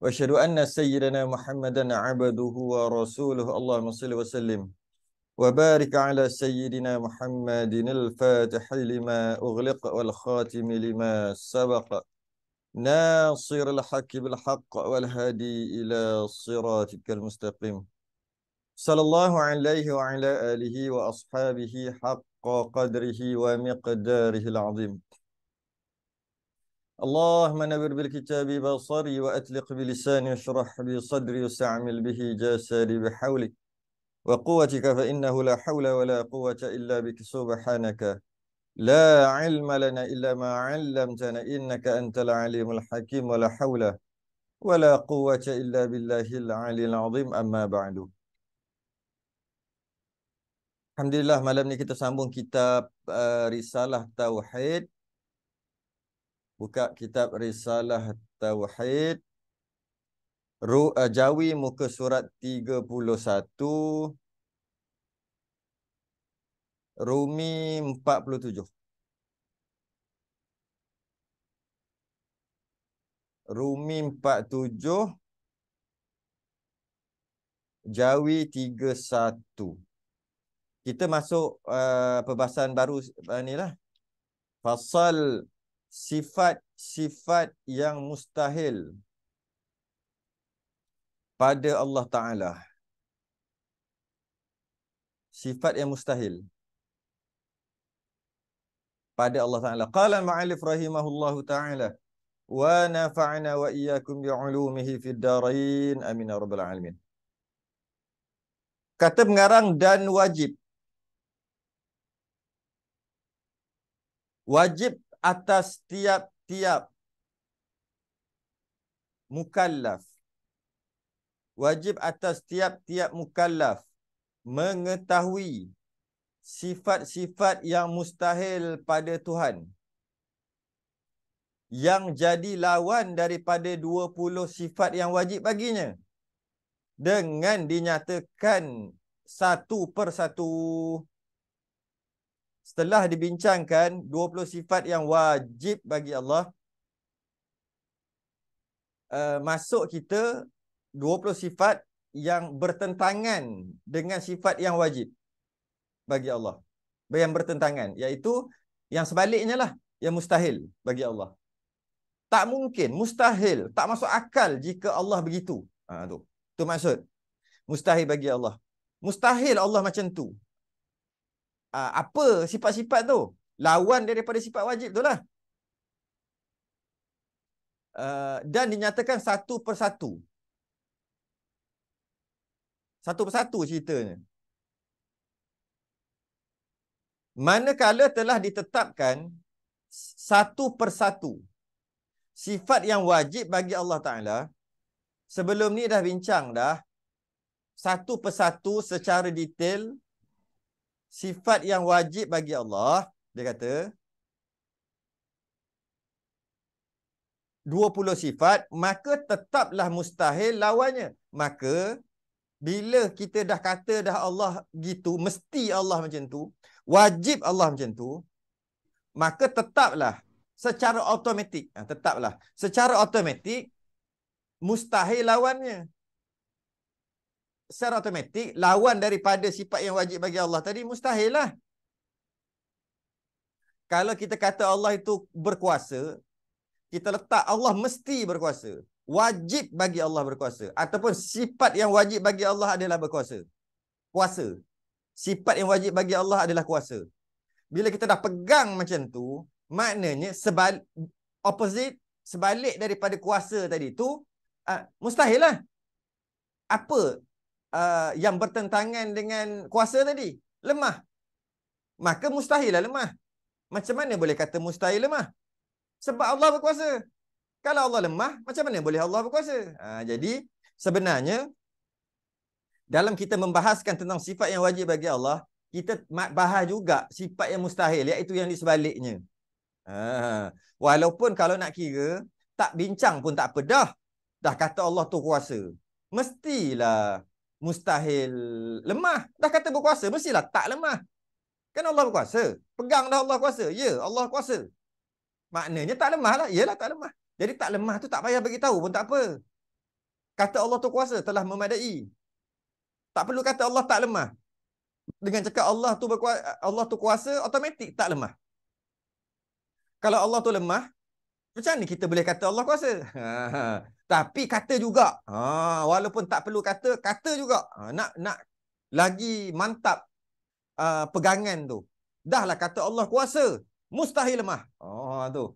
واشهد ان سيدنا محمدا عبده ورسوله اللهم صل وسلم وبارك على سيدنا محمد الفاتح لما اغلق والخاتم لما سبق ناصر الحق بالحق والهادي الى صراطك المستقيم صلى الله عليه وعلى اله واصحابه حق قدره ومقداره العظيم اللهم نبر بالكتاب بصري وأتلق بلساني اشرح لي صدري واستعمل به جسدي بحولك وقوتك فإنه لا حول ولا قوة إلا بك سبحانك لا علم لنا إلا ما علمتنا إنك أنت العليم الحكيم ولا حول ولا قوة إلا بالله العلي العظيم أما بعد Alhamdulillah malam ni kita sambung kitab uh, Risalah Tauhid buka kitab risalah tauhid ru eh, jawi muka surat 31 rumi 47 Rumi 47 Jawi 31 Kita masuk uh, perbahasan baru uh, ni lah Fasal sifat-sifat yang mustahil pada Allah Ta'ala. Sifat yang mustahil pada Allah Ta'ala. Qala ma'alif rahimahullahu ta'ala. Wa nafa'na wa iyyakum bi'ulumihi fid darain. Amin ya rabbal alamin. Kata pengarang dan wajib. Wajib atas tiap-tiap mukallaf. Wajib atas tiap-tiap mukallaf mengetahui sifat-sifat yang mustahil pada Tuhan yang jadi lawan daripada 20 sifat yang wajib baginya dengan dinyatakan satu per satu setelah dibincangkan 20 sifat yang wajib bagi Allah uh, masuk kita 20 sifat yang bertentangan dengan sifat yang wajib bagi Allah yang bertentangan iaitu yang sebaliknya lah yang mustahil bagi Allah tak mungkin mustahil tak masuk akal jika Allah begitu ha, tu tu maksud mustahil bagi Allah mustahil Allah macam tu uh, apa sifat-sifat tu lawan daripada sifat wajib tu lah uh, dan dinyatakan satu persatu satu persatu ceritanya manakala telah ditetapkan satu persatu sifat yang wajib bagi Allah Ta'ala sebelum ni dah bincang dah satu persatu secara detail sifat yang wajib bagi Allah, dia kata 20 sifat, maka tetaplah mustahil lawannya. Maka bila kita dah kata dah Allah gitu, mesti Allah macam tu, wajib Allah macam tu, maka tetaplah secara automatik, ha, tetaplah secara automatik mustahil lawannya secara otomatik lawan daripada sifat yang wajib bagi Allah tadi mustahil lah. Kalau kita kata Allah itu berkuasa, kita letak Allah mesti berkuasa. Wajib bagi Allah berkuasa. Ataupun sifat yang wajib bagi Allah adalah berkuasa. Kuasa. Sifat yang wajib bagi Allah adalah kuasa. Bila kita dah pegang macam tu, maknanya sebal opposite, sebalik daripada kuasa tadi tu, uh, mustahil lah. Apa uh, yang bertentangan dengan kuasa tadi? Lemah. Maka mustahillah lemah. Macam mana boleh kata mustahil lemah? Sebab Allah berkuasa. Kalau Allah lemah, macam mana boleh Allah berkuasa? Ha, jadi sebenarnya dalam kita membahaskan tentang sifat yang wajib bagi Allah, kita bahas juga sifat yang mustahil iaitu yang di sebaliknya. Ha, walaupun kalau nak kira, tak bincang pun tak apa dah. Dah kata Allah tu kuasa. Mestilah mustahil lemah. Dah kata berkuasa, mestilah tak lemah. Kan Allah berkuasa. Pegang dah Allah kuasa. Ya, Allah kuasa. Maknanya tak lemah lah. Yalah, tak lemah. Jadi tak lemah tu tak payah bagi tahu pun tak apa. Kata Allah tu kuasa telah memadai. Tak perlu kata Allah tak lemah. Dengan cakap Allah tu berkuasa, Allah tu kuasa, otomatik tak lemah. Kalau Allah tu lemah, macam mana kita boleh kata Allah kuasa? Ha, ha. Tapi kata juga. Ha, walaupun tak perlu kata, kata juga. Ha, nak nak lagi mantap uh, pegangan tu. Dahlah kata Allah kuasa. Mustahil lemah. Oh, ha, tu.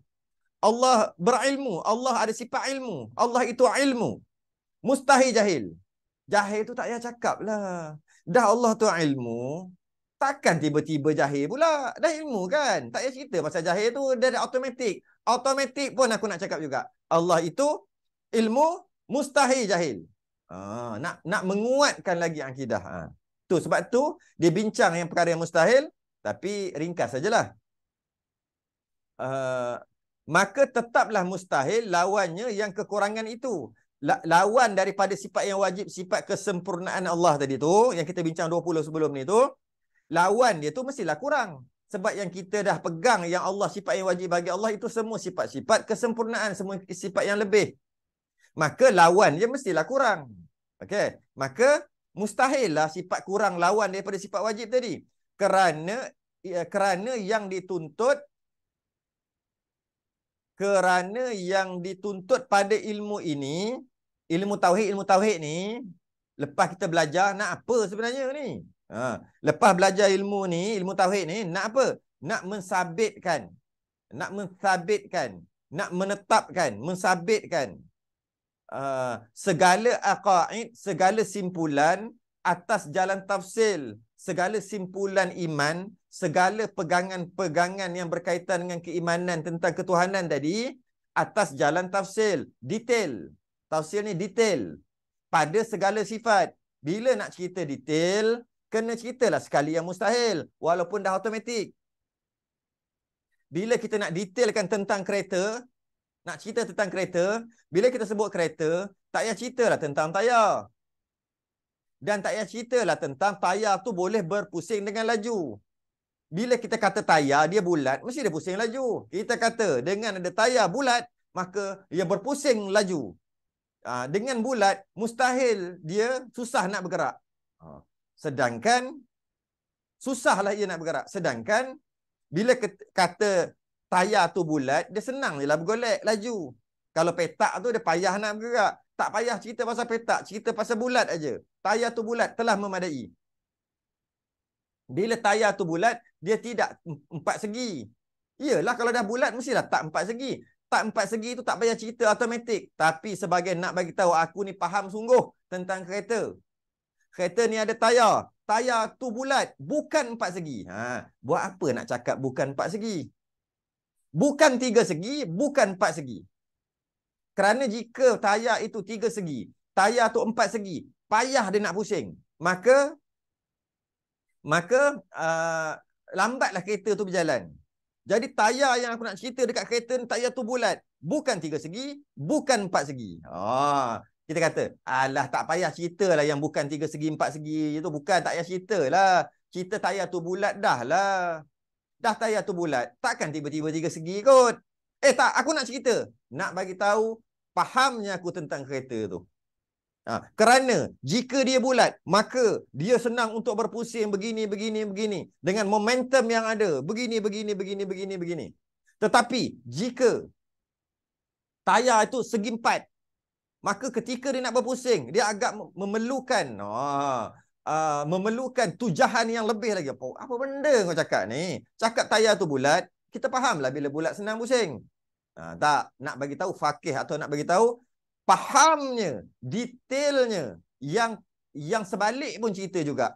Allah berilmu. Allah ada sifat ilmu. Allah itu ilmu. Mustahil jahil. Jahil tu tak payah cakap lah. Dah Allah tu ilmu. Takkan tiba-tiba jahil pula. Dah ilmu kan? Tak payah cerita pasal jahil tu. Dah ada automatik automatik pun aku nak cakap juga. Allah itu ilmu mustahil jahil. Ha, nak nak menguatkan lagi akidah. Ha. Tu sebab tu dia bincang yang perkara yang mustahil tapi ringkas sajalah. Uh, maka tetaplah mustahil lawannya yang kekurangan itu. Lawan daripada sifat yang wajib, sifat kesempurnaan Allah tadi tu, yang kita bincang 20 sebelum ni tu, lawan dia tu mestilah kurang. Sebab yang kita dah pegang yang Allah sifat yang wajib bagi Allah itu semua sifat-sifat kesempurnaan. Semua sifat yang lebih. Maka lawan dia mestilah kurang. Okay, Maka mustahillah sifat kurang lawan daripada sifat wajib tadi. Kerana ya, kerana yang dituntut kerana yang dituntut pada ilmu ini, ilmu tauhid, ilmu tauhid ni, lepas kita belajar nak apa sebenarnya ni? Ha. Lepas belajar ilmu ni, ilmu tauhid ni, nak apa? Nak mensabitkan. Nak mensabitkan. Nak menetapkan. Mensabitkan. Uh, segala akaid, segala simpulan atas jalan tafsir, Segala simpulan iman. Segala pegangan-pegangan yang berkaitan dengan keimanan tentang ketuhanan tadi. Atas jalan tafsir Detail. tafsir ni detail. Pada segala sifat. Bila nak cerita detail, kena ceritalah sekali yang mustahil walaupun dah automatik. Bila kita nak detailkan tentang kereta, nak cerita tentang kereta, bila kita sebut kereta, tak payah ceritalah tentang tayar. Dan tak payah ceritalah tentang tayar tu boleh berpusing dengan laju. Bila kita kata tayar dia bulat, mesti dia pusing laju. Kita kata dengan ada tayar bulat, maka ia berpusing laju. Ah, dengan bulat, mustahil dia susah nak bergerak. Ah. Sedangkan susahlah ia nak bergerak. Sedangkan bila kata tayar tu bulat, dia senang je lah bergolek, laju. Kalau petak tu dia payah nak bergerak. Tak payah cerita pasal petak, cerita pasal bulat aja. Tayar tu bulat telah memadai. Bila tayar tu bulat, dia tidak empat segi. Iyalah kalau dah bulat mesti lah tak empat segi. Tak empat segi tu tak payah cerita automatik. Tapi sebagai nak bagi tahu aku ni faham sungguh tentang kereta. Kereta ni ada tayar. Tayar tu bulat. Bukan empat segi. Ha, buat apa nak cakap bukan empat segi? Bukan tiga segi, bukan empat segi. Kerana jika tayar itu tiga segi, tayar tu empat segi, payah dia nak pusing. Maka, maka uh, lambatlah kereta tu berjalan. Jadi tayar yang aku nak cerita dekat kereta ni, tayar tu bulat. Bukan tiga segi, bukan empat segi. Haa kita kata, alah tak payah cerita lah yang bukan tiga segi, empat segi. Itu bukan, tak payah cerita lah Cerita tayar tu bulat dah lah. Dah tayar tu bulat. Takkan tiba-tiba tiga segi kot. Eh tak, aku nak cerita. Nak bagi tahu fahamnya aku tentang kereta tu. Ha, kerana jika dia bulat, maka dia senang untuk berpusing begini, begini, begini. Dengan momentum yang ada. Begini, begini, begini, begini, begini. Tetapi jika tayar itu segi empat, maka ketika dia nak berpusing dia agak memerlukan oh, uh, memerlukan tujahan yang lebih lagi apa, apa benda kau cakap ni cakap tayar tu bulat kita lah. bila bulat senang pusing uh, tak nak bagi tahu fakih atau nak bagi tahu fahamnya detailnya yang yang sebalik pun cerita juga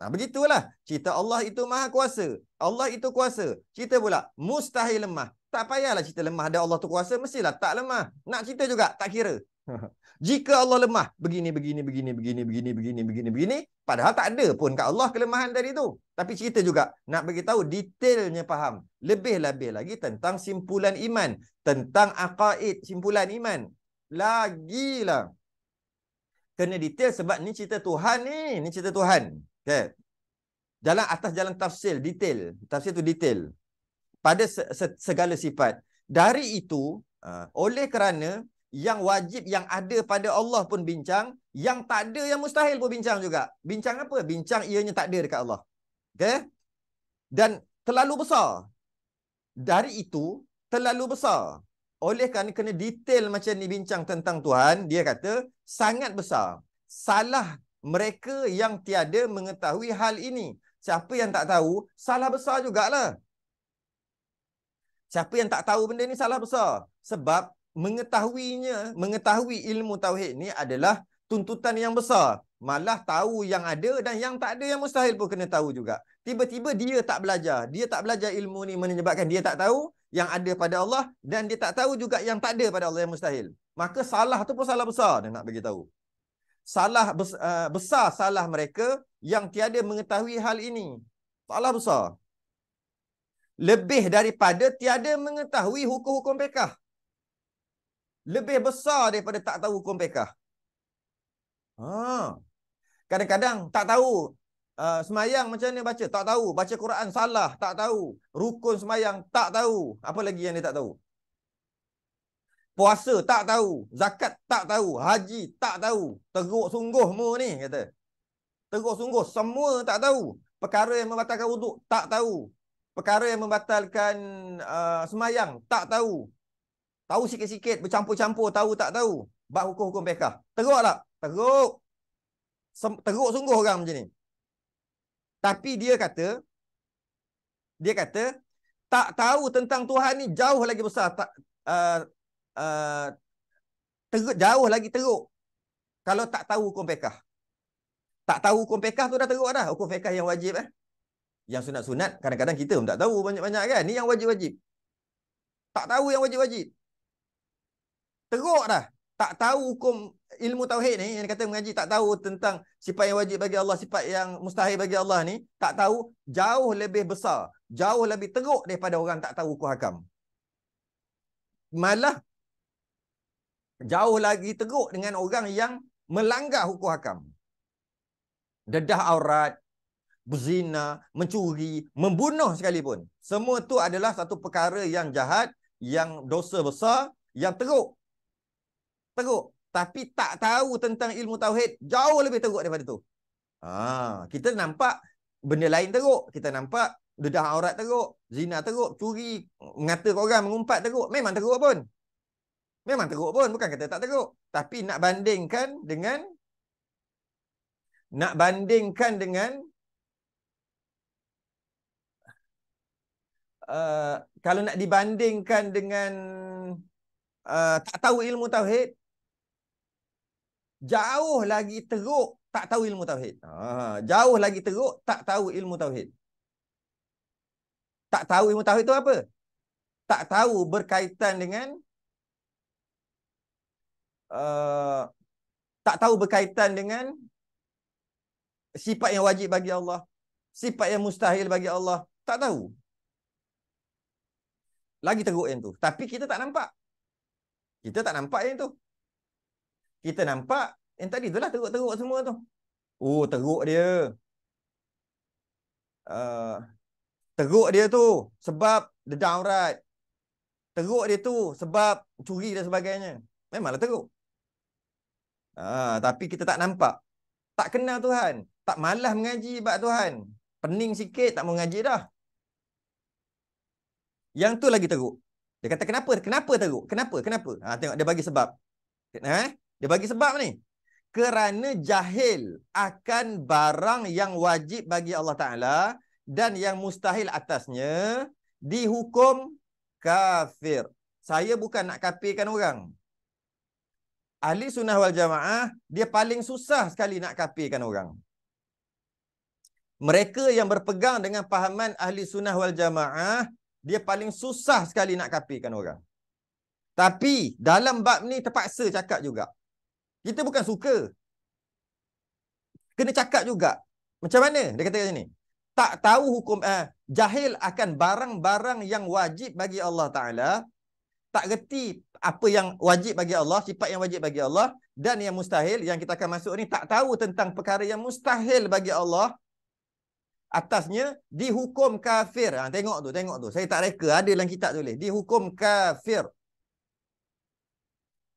Nah begitulah Cita Allah itu maha kuasa. Allah itu kuasa. Cita pula mustahil lemah. Tak payahlah cita lemah ada Allah tu kuasa mestilah tak lemah. Nak cita juga tak kira. Jika Allah lemah, begini, begini, begini, begini, begini, begini, begini, begini. Padahal tak ada pun kat Allah kelemahan dari itu. Tapi cerita juga, nak beritahu detailnya faham. Lebih-lebih lagi tentang simpulan iman. Tentang akaid simpulan iman. Lagilah. Kena detail sebab ni cerita Tuhan ni. Ni cerita Tuhan. Okay. Jalan atas jalan tafsir, detail. Tafsir tu detail. Pada segala sifat. Dari itu, ah, oleh kerana yang wajib yang ada pada Allah pun bincang, yang tak ada yang mustahil pun bincang juga. Bincang apa? Bincang ianya tak ada dekat Allah. okay? Dan terlalu besar. Dari itu terlalu besar. Oleh kerana kena detail macam ni bincang tentang Tuhan, dia kata sangat besar. Salah mereka yang tiada mengetahui hal ini. Siapa yang tak tahu, salah besar jugalah. Siapa yang tak tahu benda ni salah besar. Sebab mengetahuinya, mengetahui ilmu tauhid ni adalah tuntutan yang besar. Malah tahu yang ada dan yang tak ada yang mustahil pun kena tahu juga. Tiba-tiba dia tak belajar. Dia tak belajar ilmu ni menyebabkan dia tak tahu yang ada pada Allah dan dia tak tahu juga yang tak ada pada Allah yang mustahil. Maka salah tu pun salah besar dia nak bagi tahu. Salah eh, besar salah mereka yang tiada mengetahui hal ini. Salah besar. Lebih daripada tiada mengetahui hukum-hukum pekah. -hukum lebih besar daripada tak tahu hukum pekah. Ha. Kadang-kadang tak tahu uh, semayang macam mana baca. Tak tahu. Baca Quran salah. Tak tahu. Rukun semayang tak tahu. Apa lagi yang dia tak tahu? Puasa tak tahu. Zakat tak tahu. Haji tak tahu. Teruk sungguh mu ni kata. Teruk sungguh. Semua tak tahu. Perkara yang membatalkan wuduk tak tahu. Perkara yang membatalkan uh, semayang tak tahu. Tahu sikit-sikit, bercampur-campur, tahu tak tahu. Bab hukum-hukum pekah. Teruk tak? Teruk. Teruk sungguh orang macam ni. Tapi dia kata, dia kata, tak tahu tentang Tuhan ni jauh lagi besar. Tak, uh, uh, jauh lagi teruk. Kalau tak tahu hukum pekah. Tak tahu hukum pekah tu dah teruk dah. Hukum pekah yang wajib. Eh? Yang sunat-sunat, kadang-kadang kita pun tak tahu banyak-banyak kan. Ni yang wajib-wajib. Tak tahu yang wajib-wajib teruk dah. Tak tahu hukum ilmu tauhid ni yang kata mengaji tak tahu tentang sifat yang wajib bagi Allah, sifat yang mustahil bagi Allah ni, tak tahu jauh lebih besar, jauh lebih teruk daripada orang tak tahu hukum hakam. Malah jauh lagi teruk dengan orang yang melanggar hukum hakam. Dedah aurat, berzina, mencuri, membunuh sekalipun. Semua tu adalah satu perkara yang jahat, yang dosa besar, yang teruk teruk tapi tak tahu tentang ilmu tauhid jauh lebih teruk daripada tu. Ha, kita nampak benda lain teruk, kita nampak dedah aurat teruk, zina teruk, curi, mengata orang mengumpat teruk, memang teruk pun. Memang teruk pun, bukan kata tak teruk, tapi nak bandingkan dengan nak bandingkan dengan Uh, kalau nak dibandingkan dengan uh, tak tahu ilmu tauhid jauh lagi teruk tak tahu ilmu tauhid. Ha, jauh lagi teruk tak tahu ilmu tauhid. Tak tahu ilmu tauhid itu apa? Tak tahu berkaitan dengan uh, tak tahu berkaitan dengan sifat yang wajib bagi Allah, sifat yang mustahil bagi Allah, tak tahu. Lagi teruk yang tu. Tapi kita tak nampak. Kita tak nampak yang tu kita nampak yang tadi tu lah teruk-teruk semua tu. Oh, teruk dia. Uh, teruk dia tu sebab the downright. Teruk dia tu sebab curi dan sebagainya. Memanglah teruk. Uh, tapi kita tak nampak. Tak kenal Tuhan. Tak malah mengaji buat Tuhan. Pening sikit, tak mau mengaji dah. Yang tu lagi teruk. Dia kata kenapa? Kenapa teruk? Kenapa? Kenapa? Ha, tengok dia bagi sebab. Eh? Dia bagi sebab ni. Kerana jahil akan barang yang wajib bagi Allah Ta'ala dan yang mustahil atasnya dihukum kafir. Saya bukan nak kapirkan orang. Ahli sunnah wal jamaah, dia paling susah sekali nak kapirkan orang. Mereka yang berpegang dengan pahaman ahli sunnah wal jamaah, dia paling susah sekali nak kapirkan orang. Tapi dalam bab ni terpaksa cakap juga. Kita bukan suka. Kena cakap juga. Macam mana? Dia kata macam ni. Tak tahu hukum. Eh, jahil akan barang-barang yang wajib bagi Allah Ta'ala. Tak reti apa yang wajib bagi Allah. Sifat yang wajib bagi Allah. Dan yang mustahil. Yang kita akan masuk ni. Tak tahu tentang perkara yang mustahil bagi Allah. Atasnya. Dihukum kafir. Ha, tengok tu. Tengok tu. Saya tak reka. Ada dalam kitab tu boleh. Dihukum kafir.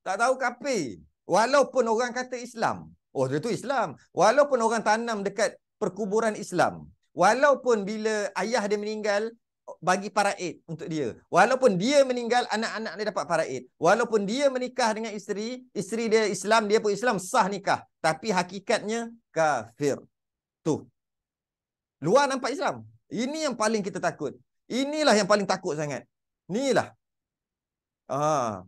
Tak tahu kafir. Walaupun orang kata Islam. Oh, dia tu Islam. Walaupun orang tanam dekat perkuburan Islam. Walaupun bila ayah dia meninggal, bagi paraid untuk dia. Walaupun dia meninggal, anak-anak dia dapat paraid. Walaupun dia menikah dengan isteri, isteri dia Islam, dia pun Islam, sah nikah. Tapi hakikatnya, kafir. Tu. Luar nampak Islam. Ini yang paling kita takut. Inilah yang paling takut sangat. Inilah. Ah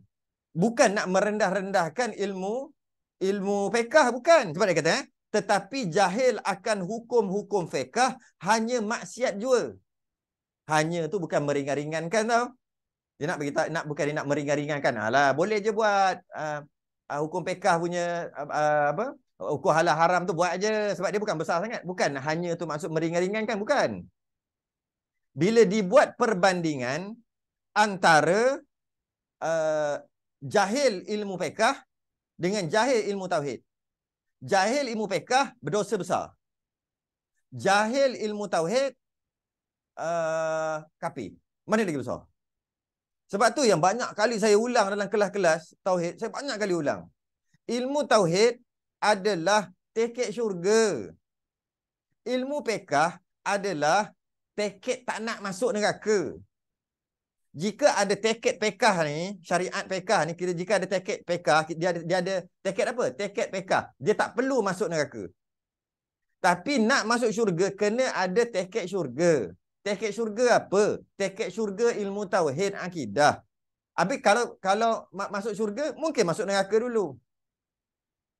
bukan nak merendah-rendahkan ilmu ilmu fiqh bukan sebab dia kata eh? tetapi jahil akan hukum-hukum fiqh hanya maksiat jua hanya tu bukan meringankan tau dia nak bagi nak bukan dia nak meringankan alah boleh je buat uh, uh, hukum fiqh punya uh, apa hukum halal haram tu buat aje sebab dia bukan besar sangat bukan hanya tu maksud meringankan bukan bila dibuat perbandingan antara jahil ilmu fiqah dengan jahil ilmu tauhid. Jahil ilmu fiqah berdosa besar. Jahil ilmu tauhid uh, kapi. Mana lagi besar? Sebab tu yang banyak kali saya ulang dalam kelas-kelas tauhid, saya banyak kali ulang. Ilmu tauhid adalah tiket syurga. Ilmu fiqah adalah tiket tak nak masuk neraka jika ada teket pekah ni, syariat pekah ni, kira jika ada teket pekah, dia ada, dia ada teket apa? Teket pekah. Dia tak perlu masuk neraka. Tapi nak masuk syurga, kena ada teket syurga. Teket syurga apa? Teket syurga ilmu tauhid akidah. Habis kalau kalau masuk syurga, mungkin masuk neraka dulu.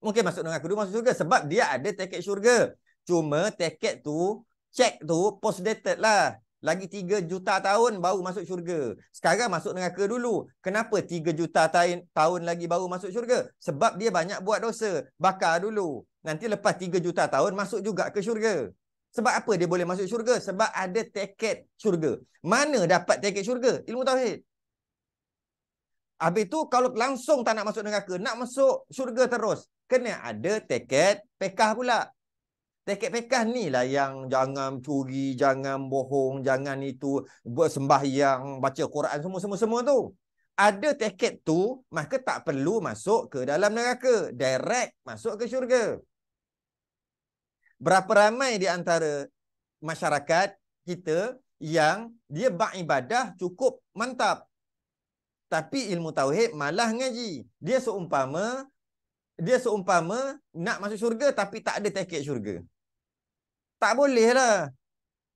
Mungkin masuk neraka dulu, masuk syurga. Sebab dia ada teket syurga. Cuma teket tu, check tu, post-dated lah. Lagi 3 juta tahun baru masuk syurga. Sekarang masuk neraka dulu. Kenapa 3 juta tahun lagi baru masuk syurga? Sebab dia banyak buat dosa. Bakar dulu. Nanti lepas 3 juta tahun masuk juga ke syurga. Sebab apa dia boleh masuk syurga? Sebab ada tiket syurga. Mana dapat tiket syurga? Ilmu Tauhid. Habis tu kalau langsung tak nak masuk neraka, nak masuk syurga terus. Kena ada tiket pekah pula. Tekad pekah ni lah yang jangan curi, jangan bohong, jangan itu bersembahyang, baca Quran, semua-semua-semua tu. Ada tekad tu, maka tak perlu masuk ke dalam neraka. Direct masuk ke syurga. Berapa ramai di antara masyarakat kita yang dia buat ibadah cukup mantap. Tapi ilmu tauhid malah ngaji. Dia seumpama dia seumpama nak masuk syurga tapi tak ada tiket syurga. Tak boleh lah.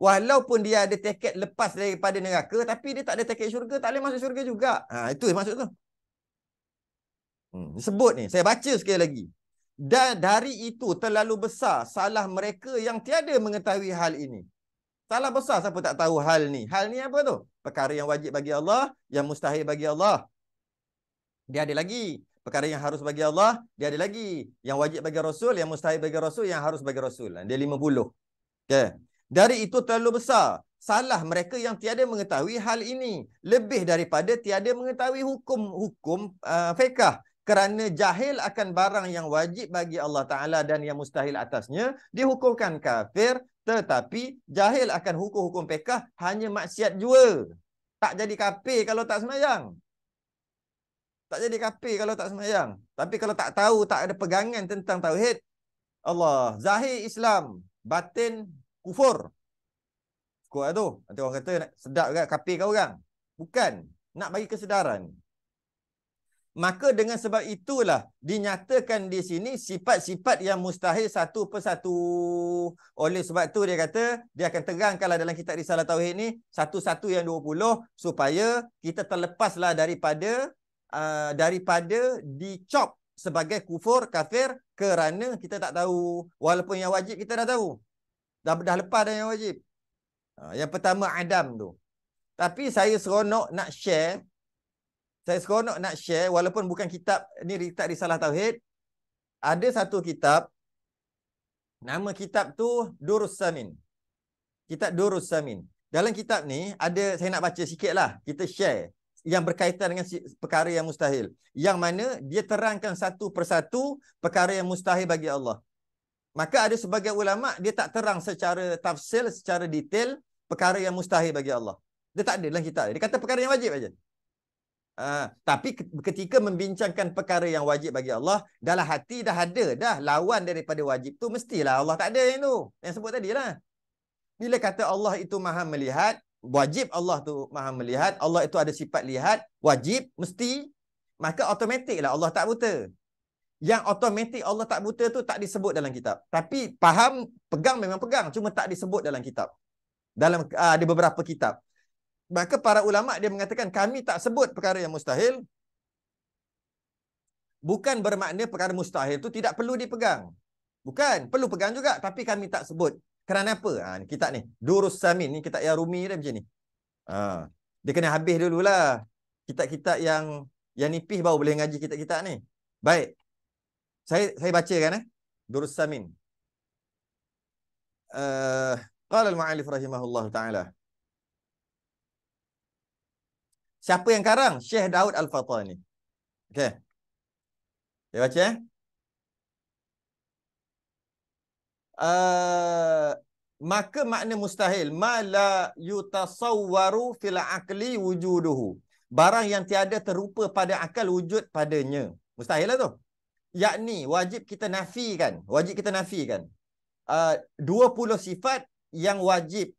Walaupun dia ada tiket lepas daripada neraka, tapi dia tak ada tiket syurga, tak boleh masuk syurga juga. Ha, itu maksud tu. Hmm, sebut ni, saya baca sekali lagi. Dan dari itu terlalu besar salah mereka yang tiada mengetahui hal ini. Salah besar siapa tak tahu hal ni. Hal ni apa tu? Perkara yang wajib bagi Allah, yang mustahil bagi Allah. Dia ada lagi. Perkara yang harus bagi Allah, dia ada lagi. Yang wajib bagi Rasul, yang mustahil bagi Rasul, yang harus bagi Rasul. Dia lima puluh. Okay. Ya. Dari itu terlalu besar. Salah mereka yang tiada mengetahui hal ini. Lebih daripada tiada mengetahui hukum-hukum uh, fiqah. Kerana jahil akan barang yang wajib bagi Allah Ta'ala dan yang mustahil atasnya, dihukumkan kafir. Tetapi jahil akan hukum-hukum fiqah hanya maksiat jua. Tak jadi kafir kalau tak semayang. Tak jadi kafir kalau tak semayang. Tapi kalau tak tahu, tak ada pegangan tentang tauhid. Allah. Zahir Islam. Batin kufur. Kuat lah tu. Nanti orang kata sedap kan kapir kau orang. Bukan. Nak bagi kesedaran. Maka dengan sebab itulah dinyatakan di sini sifat-sifat yang mustahil satu persatu. Oleh sebab tu dia kata dia akan terangkanlah dalam kitab Risalah Tauhid ni satu-satu yang dua puluh supaya kita terlepaslah daripada uh, daripada dicop sebagai kufur kafir kerana kita tak tahu walaupun yang wajib kita dah tahu. Dah, dah lepas dah yang wajib. Ha, yang pertama Adam tu. Tapi saya seronok nak share. Saya seronok nak share walaupun bukan kitab. Ini kitab Risalah Tauhid. Ada satu kitab. Nama kitab tu Durus Samin. Kitab Durus Samin. Dalam kitab ni ada saya nak baca sikit lah. Kita share. Yang berkaitan dengan perkara yang mustahil. Yang mana dia terangkan satu persatu perkara yang mustahil bagi Allah. Maka ada sebagai ulama dia tak terang secara tafsir secara detail perkara yang mustahil bagi Allah. Dia tak ada dalam kitab. Dia kata perkara yang wajib aja. Ha, tapi ketika membincangkan perkara yang wajib bagi Allah, dalam hati dah ada dah lawan daripada wajib tu mestilah Allah tak ada yang tu. Yang sebut tadi lah. Bila kata Allah itu maha melihat, wajib Allah tu maha melihat, Allah itu ada sifat lihat, wajib, mesti, maka automatiklah Allah tak buta yang automatik Allah tak buta tu tak disebut dalam kitab. Tapi faham, pegang memang pegang. Cuma tak disebut dalam kitab. Dalam uh, ada beberapa kitab. Maka para ulama' dia mengatakan kami tak sebut perkara yang mustahil. Bukan bermakna perkara mustahil tu tidak perlu dipegang. Bukan. Perlu pegang juga. Tapi kami tak sebut. Kerana apa? Ha, kitab ni. Durus Samin. Ni kitab yang rumi dia macam ni. Ha. Dia kena habis dululah. Kitab-kitab yang yang nipis baru boleh ngaji kitab-kitab ni. Baik saya saya bacakan eh Durus Samin. Uh, qala al-mu'allif rahimahullah taala. Siapa yang karang? Syekh Daud Al-Fatani. Okey. Saya baca eh. Uh, maka makna mustahil ma la yutasawwaru fil akli wujuduhu barang yang tiada terupa pada akal wujud padanya mustahil lah tu yakni wajib kita nafikan wajib kita nafikan uh, 20 sifat yang wajib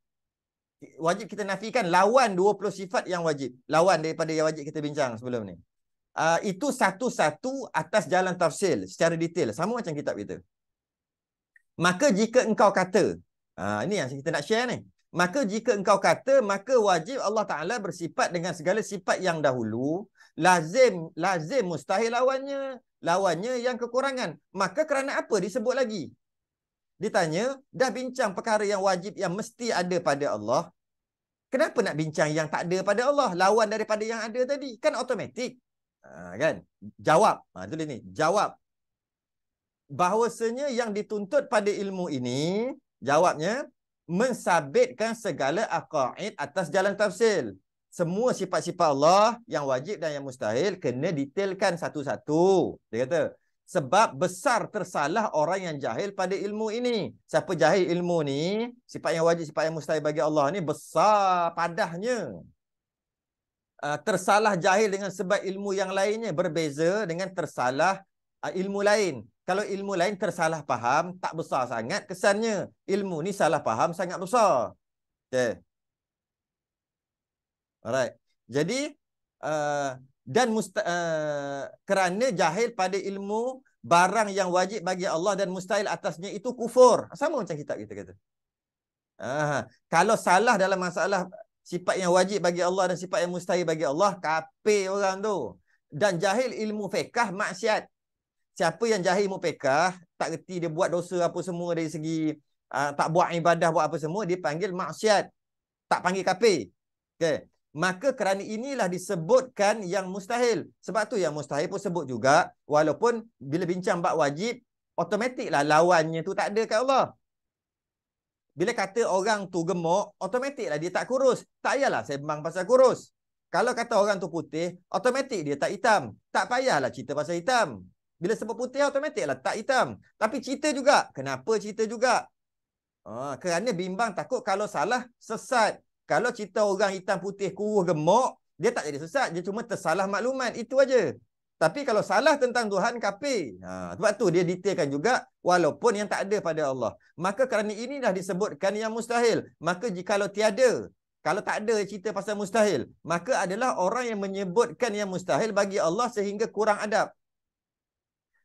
wajib kita nafikan lawan 20 sifat yang wajib lawan daripada yang wajib kita bincang sebelum ni uh, itu satu-satu atas jalan tafsir secara detail sama macam kitab kita maka jika engkau kata uh, ini yang kita nak share ni maka jika engkau kata maka wajib Allah Taala bersifat dengan segala sifat yang dahulu lazim lazim mustahil lawannya lawannya yang kekurangan. Maka kerana apa disebut lagi? Ditanya, dah bincang perkara yang wajib yang mesti ada pada Allah. Kenapa nak bincang yang tak ada pada Allah? Lawan daripada yang ada tadi. Kan otomatik. Ha, kan? Jawab. Ha, itu ini. Jawab. Bahawasanya yang dituntut pada ilmu ini, jawabnya, mensabitkan segala akaid atas jalan tafsir semua sifat-sifat Allah yang wajib dan yang mustahil kena detailkan satu-satu. Dia kata, sebab besar tersalah orang yang jahil pada ilmu ini. Siapa jahil ilmu ni, sifat yang wajib, sifat yang mustahil bagi Allah ni besar padahnya. Uh, tersalah jahil dengan sebab ilmu yang lainnya berbeza dengan tersalah uh, ilmu lain. Kalau ilmu lain tersalah faham, tak besar sangat kesannya. Ilmu ni salah faham sangat besar. Okay. Alright. Jadi uh, dan uh, kerana jahil pada ilmu barang yang wajib bagi Allah dan mustahil atasnya itu kufur. Sama macam kitab kita kata. Uh, kalau salah dalam masalah sifat yang wajib bagi Allah dan sifat yang mustahil bagi Allah, kafir orang tu. Dan jahil ilmu fiqh maksiat. Siapa yang jahil ilmu fiqh, tak reti dia buat dosa apa semua dari segi uh, tak buat ibadah buat apa semua, dia panggil maksiat. Tak panggil kafir. Okay maka kerana inilah disebutkan yang mustahil. Sebab tu yang mustahil pun sebut juga walaupun bila bincang bab wajib otomatiklah lawannya tu tak ada kat Allah. Bila kata orang tu gemuk, otomatiklah dia tak kurus. Tak payahlah saya bang pasal kurus. Kalau kata orang tu putih, otomatik dia tak hitam. Tak payahlah cerita pasal hitam. Bila sebut putih, otomatiklah tak hitam. Tapi cerita juga. Kenapa cerita juga? Ha, kerana bimbang takut kalau salah, sesat. Kalau cerita orang hitam putih kurus gemuk, dia tak jadi sesat. Dia cuma tersalah maklumat. Itu aja. Tapi kalau salah tentang Tuhan, kapir. Ha, sebab tu dia detailkan juga walaupun yang tak ada pada Allah. Maka kerana ini dah disebutkan yang mustahil. Maka jika kalau tiada, kalau tak ada cerita pasal mustahil, maka adalah orang yang menyebutkan yang mustahil bagi Allah sehingga kurang adab.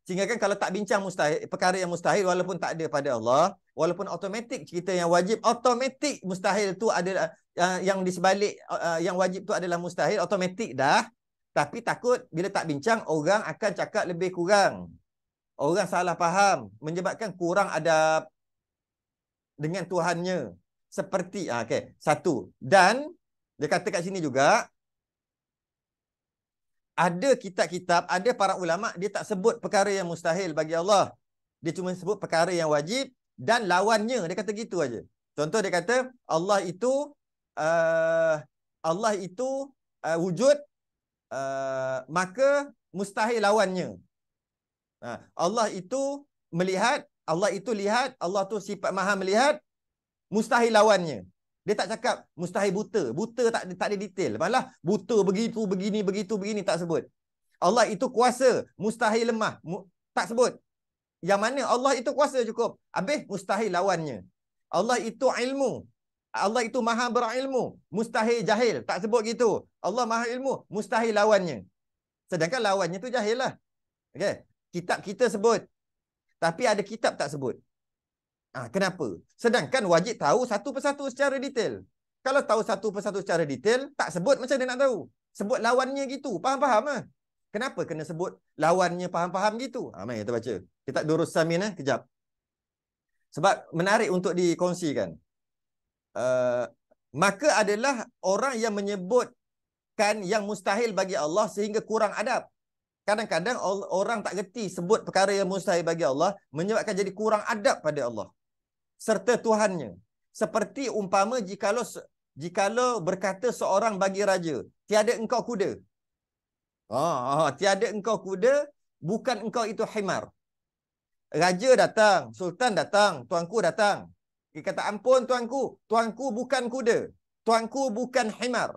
Sehingga kan kalau tak bincang mustahil, perkara yang mustahil walaupun tak ada pada Allah, walaupun otomatik cerita yang wajib, otomatik mustahil tu adalah Ah, yang di sebalik uh, yang wajib tu adalah mustahil automatik dah tapi takut bila tak bincang orang akan cakap lebih kurang orang salah faham menyebabkan kurang ada dengan tuhannya seperti uh, okey satu dan dia kata kat sini juga ada kitab-kitab ada para ulama dia tak sebut perkara yang mustahil bagi Allah dia cuma sebut perkara yang wajib dan lawannya dia kata gitu aja contoh dia kata Allah itu uh, Allah itu uh, wujud uh, maka mustahil lawannya. Uh, Allah itu melihat, Allah itu lihat, Allah tu sifat maha melihat, mustahil lawannya. Dia tak cakap mustahil buta. Buta tak, tak ada detail. Malah buta begitu, begini, begitu, begini tak sebut. Allah itu kuasa, mustahil lemah. Mu, tak sebut. Yang mana Allah itu kuasa cukup. Habis mustahil lawannya. Allah itu ilmu. Allah itu maha berilmu. Mustahil jahil. Tak sebut gitu. Allah maha ilmu. Mustahil lawannya. Sedangkan lawannya tu jahil lah. Okay. Kitab kita sebut. Tapi ada kitab tak sebut. Ha, kenapa? Sedangkan wajib tahu satu persatu secara detail. Kalau tahu satu persatu secara detail, tak sebut macam dia nak tahu. Sebut lawannya gitu. Faham-faham lah. Kenapa kena sebut lawannya faham-faham gitu? Ha, mari kita baca. Kita Durus Samin lah. Kejap. Sebab menarik untuk dikongsikan. Eh, maka adalah orang yang menyebutkan yang mustahil bagi Allah sehingga kurang adab. Kadang-kadang orang tak geti sebut perkara yang mustahil bagi Allah menyebabkan jadi kurang adab pada Allah serta Tuhannya. Seperti umpama jikalau jikalau berkata seorang bagi raja, tiada engkau kuda. Ah, oh, tiada engkau kuda, bukan engkau itu himar. Raja datang, sultan datang, tuanku datang. Dia kata, ampun tuanku. Tuanku bukan kuda. Tuanku bukan himar.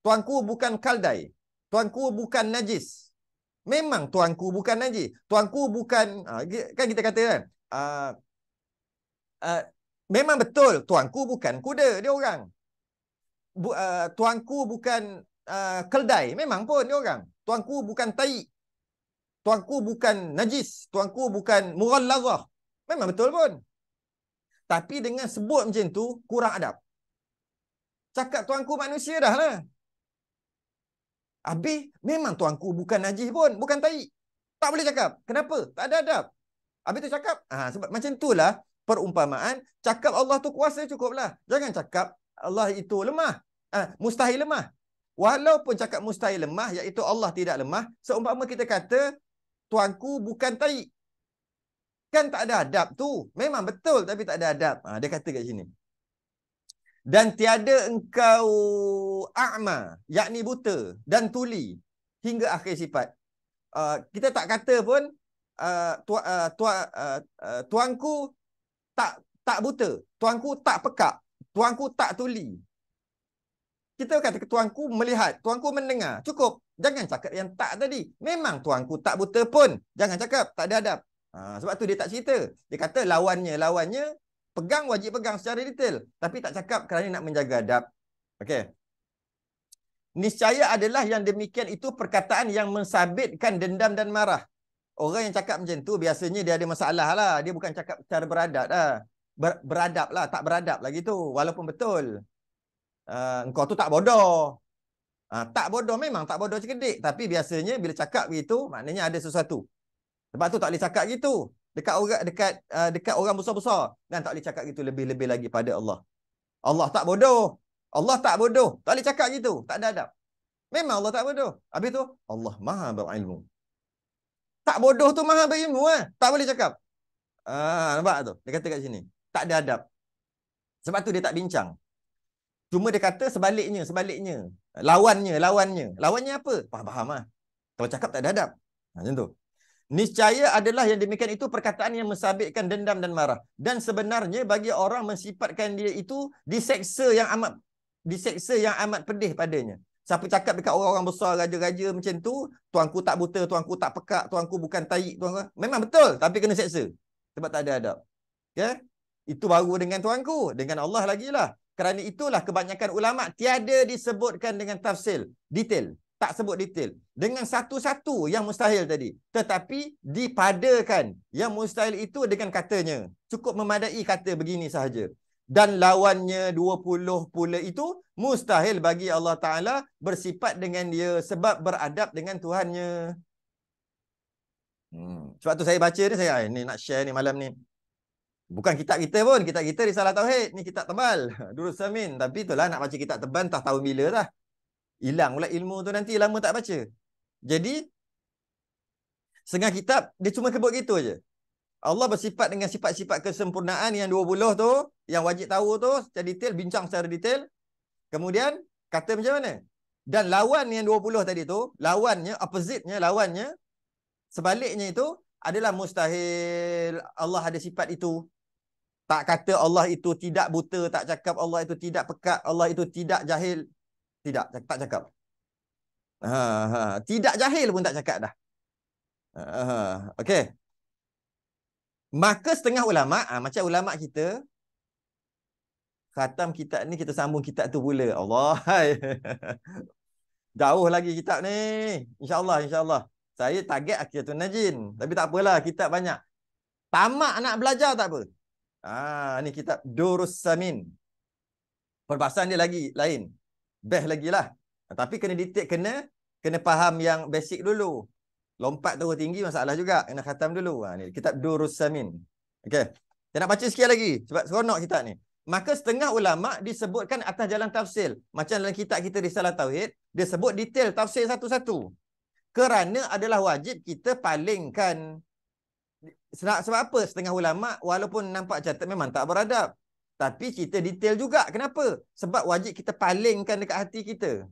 Tuanku bukan kaldai. Tuanku bukan najis. Memang tuanku bukan najis. Tuanku bukan... Ah, kan kita kata kan? Uh, uh, memang betul tuanku bukan kuda dia orang. Bu, uh, tuanku bukan uh, keldai. Memang pun dia orang. Tuanku bukan tai. Tuanku bukan najis. Tuanku bukan murallarah. Memang betul pun. Tapi dengan sebut macam tu, kurang adab. Cakap tuanku manusia dah lah. Habis, memang tuanku bukan najis pun. Bukan tai. Tak boleh cakap. Kenapa? Tak ada adab. Habis tu cakap. Ha, sebab macam tu lah perumpamaan. Cakap Allah tu kuasa cukuplah. Jangan cakap Allah itu lemah. Ha, mustahil lemah. Walaupun cakap mustahil lemah, iaitu Allah tidak lemah. Seumpama kita kata, tuanku bukan tai. Kan tak ada adab tu. Memang betul tapi tak ada adab. Ha, dia kata kat sini. Dan tiada engkau a'ma, yakni buta dan tuli hingga akhir sifat. Uh, kita tak kata pun uh, ha, tu, uh, ha, tu, uh, uh, tuanku tak tak buta, tuanku tak pekak, tuanku tak tuli. Kita kata tuanku melihat, tuanku mendengar, cukup. Jangan cakap yang tak tadi. Memang tuanku tak buta pun. Jangan cakap, tak ada adab. Ha, sebab tu dia tak cerita. Dia kata lawannya, lawannya pegang wajib pegang secara detail. Tapi tak cakap kerana nak menjaga adab. Okey. Niscaya adalah yang demikian itu perkataan yang mensabitkan dendam dan marah. Orang yang cakap macam tu biasanya dia ada masalah lah. Dia bukan cakap cara beradab lah. Ber beradab lah, tak beradab lagi tu. Walaupun betul. Uh, engkau tu tak bodoh. Uh, tak bodoh memang, tak bodoh cekedik. Tapi biasanya bila cakap begitu, maknanya ada sesuatu. Sebab tu tak boleh cakap gitu. Dekat orang dekat uh, dekat orang besar-besar dan tak boleh cakap gitu lebih-lebih lagi pada Allah. Allah tak bodoh. Allah tak bodoh. Tak boleh cakap gitu. Tak ada adab. Memang Allah tak bodoh. Habis tu Allah Maha berilmu. Tak bodoh tu Maha berilmu eh. Tak boleh cakap. Ah nampak tu. Dia kata kat sini. Tak ada adab. Sebab tu dia tak bincang. Cuma dia kata sebaliknya, sebaliknya. Lawannya, lawannya. Lawannya apa? Faham-faham lah. Kalau cakap tak ada adab. Ha, macam tu. Niscaya adalah yang demikian itu perkataan yang mensabitkan dendam dan marah. Dan sebenarnya bagi orang mensifatkan dia itu diseksa yang amat diseksa yang amat pedih padanya. Siapa cakap dekat orang-orang besar raja-raja macam tu, tuanku tak buta, tuanku tak pekak, tuanku bukan tai, tuanku. Memang betul tapi kena seksa. Sebab tak ada adab. Okey? Ya? Itu baru dengan tuanku, dengan Allah lagilah. Kerana itulah kebanyakan ulama tiada disebutkan dengan tafsil, detail tak sebut detail. Dengan satu-satu yang mustahil tadi. Tetapi dipadakan yang mustahil itu dengan katanya. Cukup memadai kata begini sahaja. Dan lawannya 20 pula itu mustahil bagi Allah Ta'ala bersifat dengan dia sebab beradab dengan Tuhannya. Hmm. Sebab tu saya baca ni, saya ah, ni nak share ni malam ni. Bukan kitab kita pun. Kitab kita Risalah Tauhid. Ni kitab tebal. Durus Samin. Tapi itulah nak baca kitab tebal. Tak tahu bila lah. Hilang pula ilmu tu nanti lama tak baca. Jadi, setengah kitab, dia cuma kebut gitu je. Allah bersifat dengan sifat-sifat kesempurnaan yang 20 tu, yang wajib tahu tu, secara detail, bincang secara detail. Kemudian, kata macam mana? Dan lawan yang 20 tadi tu, lawannya, opposite-nya, lawannya, sebaliknya itu, adalah mustahil Allah ada sifat itu. Tak kata Allah itu tidak buta, tak cakap Allah itu tidak pekat, Allah itu tidak jahil, tidak, tak cakap. Ha, ha. Tidak jahil pun tak cakap dah. Ha, ha. okay. Maka setengah ulama' ha, macam ulama' kita khatam kitab ni kita sambung kitab tu pula. Allah. Jauh lagi kitab ni. InsyaAllah, Allah Saya target Akhiratun Najin. Tapi tak apalah, kitab banyak. Tamak nak belajar tak apa. Ha, ni kitab Durus Samin. Perbahasan dia lagi lain best lagi lah. Ha, tapi kena detail, kena kena faham yang basic dulu. Lompat terus tinggi masalah juga. Kena khatam dulu. Ha, ni, kitab Durusamin. Okey. Saya nak baca sekian lagi. Sebab seronok kitab ni. Maka setengah ulama' disebutkan atas jalan tafsir. Macam dalam kitab kita Risalah Tauhid. Dia sebut detail tafsir satu-satu. Kerana adalah wajib kita palingkan. Sebab apa setengah ulama' walaupun nampak catat memang tak beradab. Tapi cerita detail juga. Kenapa? Sebab wajib kita palingkan dekat hati kita.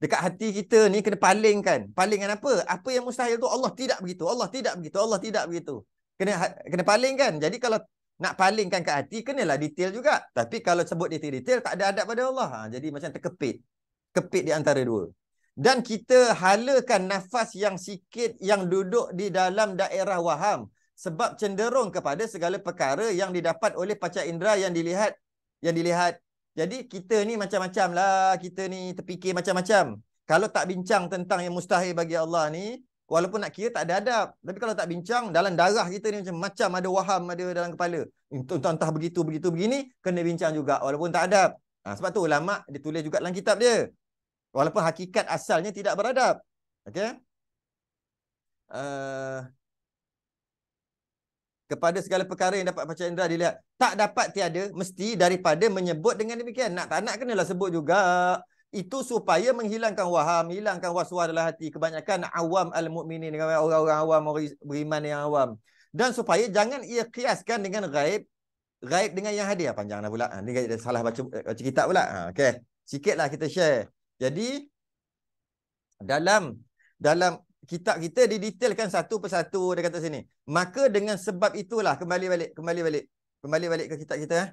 Dekat hati kita ni kena palingkan. Palingkan apa? Apa yang mustahil tu Allah tidak begitu. Allah tidak begitu. Allah tidak begitu. Kena ha- kena palingkan. Jadi kalau nak palingkan kat hati, kenalah detail juga. Tapi kalau sebut detail-detail, tak ada adab pada Allah. Ha, jadi macam terkepit. Kepit di antara dua. Dan kita halakan nafas yang sikit yang duduk di dalam daerah waham sebab cenderung kepada segala perkara yang didapat oleh paca indera yang dilihat yang dilihat jadi kita ni macam-macam lah kita ni terfikir macam-macam kalau tak bincang tentang yang mustahil bagi Allah ni walaupun nak kira tak ada adab tapi kalau tak bincang dalam darah kita ni macam-macam ada waham ada dalam kepala entah, entah begitu begitu begini kena bincang juga walaupun tak adab ha, sebab tu ulama ditulis juga dalam kitab dia walaupun hakikat asalnya tidak beradab okey uh, kepada segala perkara yang dapat panca indera dilihat. Tak dapat tiada, mesti daripada menyebut dengan demikian. Nak tak nak, kenalah sebut juga. Itu supaya menghilangkan waham, hilangkan waswah dalam hati. Kebanyakan awam al-mu'minin, orang-orang awam, orang beriman yang awam. Dan supaya jangan ia kiaskan dengan gaib, gaib dengan yang hadir. Panjang dah pula. Ini ha, salah baca, baca kitab pula. Ha, okay. Sikitlah kita share. Jadi, dalam dalam kitab kita didetailkan satu persatu dia kata sini. Maka dengan sebab itulah kembali balik kembali balik kembali balik ke kitab kita. Eh?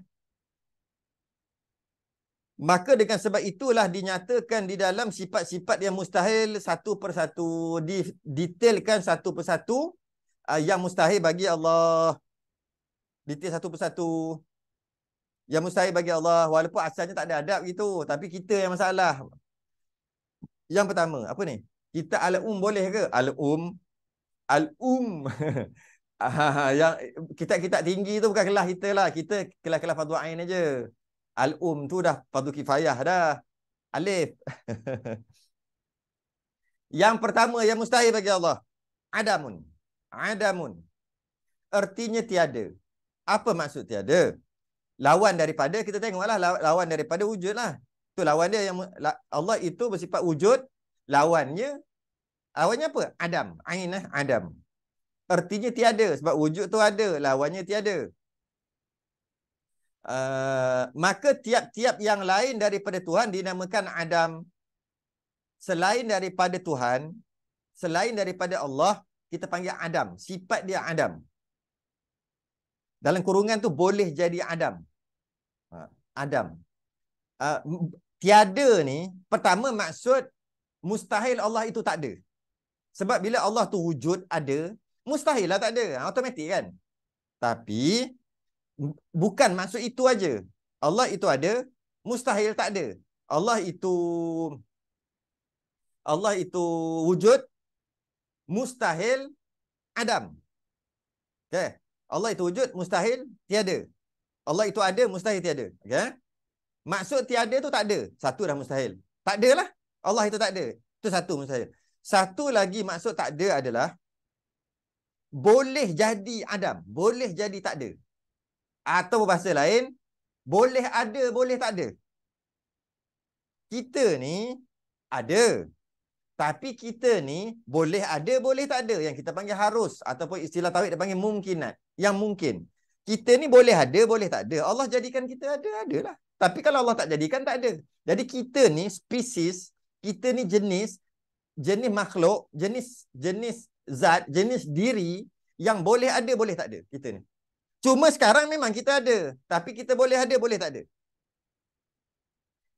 Maka dengan sebab itulah dinyatakan di dalam sifat-sifat yang mustahil satu persatu di detailkan satu persatu uh, yang mustahil bagi Allah. Detail satu persatu yang mustahil bagi Allah walaupun asalnya tak ada adab gitu tapi kita yang masalah. Yang pertama, apa ni? kita al-um boleh ke al-um al-um ah, ha, ha, yang kita kita tinggi tu bukan kelas kita lah kita kelas-kelas fardu ain aja al-um tu dah fardu kifayah dah alif yang pertama yang mustahil bagi Allah adamun adamun Artinya tiada apa maksud tiada lawan daripada kita tengoklah lawan daripada wujudlah tu lawan dia yang Allah itu bersifat wujud lawannya lawannya apa adam ain eh adam artinya tiada sebab wujud tu ada lawannya tiada uh, maka tiap-tiap yang lain daripada tuhan dinamakan adam selain daripada tuhan selain daripada Allah kita panggil adam sifat dia adam dalam kurungan tu boleh jadi adam ha, adam uh, tiada ni pertama maksud mustahil Allah itu tak ada. Sebab bila Allah tu wujud, ada, mustahil lah tak ada. Automatik ha, kan? Tapi, bukan maksud itu aja. Allah itu ada, mustahil tak ada. Allah itu Allah itu wujud, mustahil Adam. Okay. Allah itu wujud, mustahil tiada. Allah itu ada, mustahil tiada. Okay. Maksud tiada tu tak ada. Satu dah mustahil. Tak lah. Allah itu tak ada. Itu satu maksud saya. Satu lagi maksud tak ada adalah boleh jadi Adam, boleh jadi tak ada. Atau bahasa lain, boleh ada, boleh tak ada. Kita ni ada. Tapi kita ni boleh ada, boleh tak ada. Yang kita panggil harus ataupun istilah tawid dia panggil mungkinat. Yang mungkin. Kita ni boleh ada, boleh tak ada. Allah jadikan kita ada, ada lah Tapi kalau Allah tak jadikan, tak ada. Jadi kita ni, spesies, kita ni jenis jenis makhluk, jenis jenis zat, jenis diri yang boleh ada boleh tak ada kita ni. Cuma sekarang memang kita ada, tapi kita boleh ada boleh tak ada.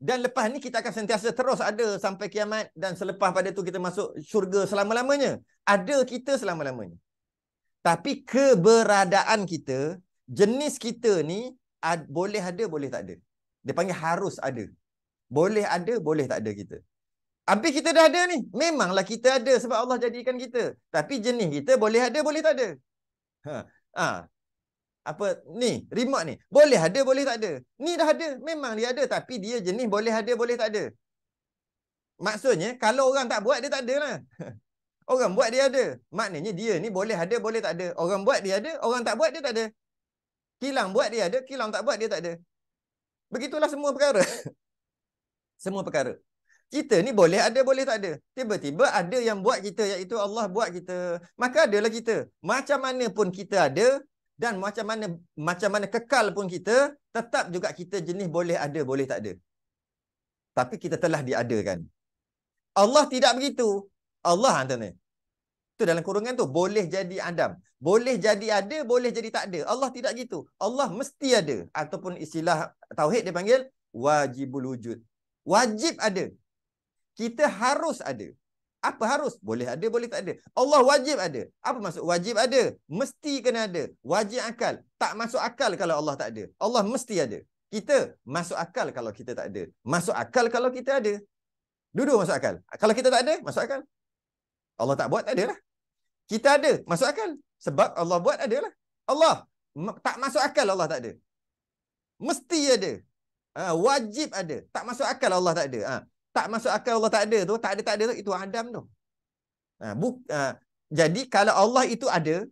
Dan lepas ni kita akan sentiasa terus ada sampai kiamat dan selepas pada tu kita masuk syurga selama-lamanya. Ada kita selama-lamanya. Tapi keberadaan kita, jenis kita ni ad, boleh ada, boleh tak ada. Dia panggil harus ada. Boleh ada, boleh tak ada kita. Habis kita dah ada ni. Memanglah kita ada sebab Allah jadikan kita. Tapi jenis kita boleh ada, boleh tak ada. Ha. Ha. Apa ni? Remote ni. Boleh ada, boleh tak ada. Ni dah ada. Memang dia ada. Tapi dia jenis boleh ada, boleh tak ada. Maksudnya, kalau orang tak buat, dia tak ada lah. Orang buat, dia ada. Maknanya dia ni boleh ada, boleh tak ada. Orang buat, dia ada. Orang tak buat, dia tak ada. Kilang buat, dia ada. Kilang tak buat, dia tak ada. Begitulah semua perkara. semua perkara kita ni boleh ada boleh tak ada tiba-tiba ada yang buat kita iaitu Allah buat kita maka adalah kita macam mana pun kita ada dan macam mana macam mana kekal pun kita tetap juga kita jenis boleh ada boleh tak ada tapi kita telah diadakan Allah tidak begitu Allah hantar ha, ni tu dalam kurungan tu boleh jadi Adam boleh jadi ada boleh jadi tak ada Allah tidak gitu Allah mesti ada ataupun istilah tauhid dia panggil wajibul wujud wajib ada kita harus ada. Apa harus? Boleh ada, boleh tak ada. Allah wajib ada. Apa maksud wajib ada? Mesti kena ada. Wajib akal. Tak masuk akal kalau Allah tak ada. Allah mesti ada. Kita masuk akal kalau kita tak ada. Masuk akal kalau kita ada. Duduk masuk akal. Kalau kita tak ada, masuk akal. Allah tak buat, tak adalah. Kita ada, masuk akal. Sebab Allah buat, adalah. Allah tak masuk akal Allah tak ada. Mesti ada. Ha, wajib ada. Tak masuk akal Allah tak ada. Ha, tak masuk akal Allah tak ada tu, tak ada tak ada tu itu Adam tu. Ha, bu, ha, jadi kalau Allah itu ada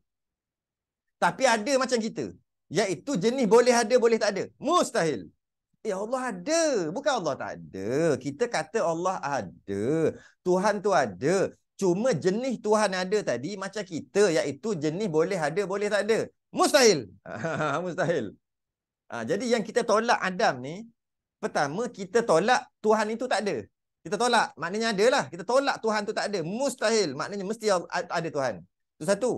tapi ada macam kita, iaitu jenis boleh ada boleh tak ada. Mustahil. Ya Allah ada, bukan Allah tak ada. Kita kata Allah ada, Tuhan tu ada. Cuma jenis Tuhan ada tadi macam kita iaitu jenis boleh ada boleh tak ada. Mustahil. Ha, mustahil. Ha, jadi yang kita tolak Adam ni Pertama, kita tolak Tuhan itu tak ada. Kita tolak. Maknanya ada lah. Kita tolak Tuhan itu tak ada. Mustahil. Maknanya mesti ada Tuhan. Itu satu.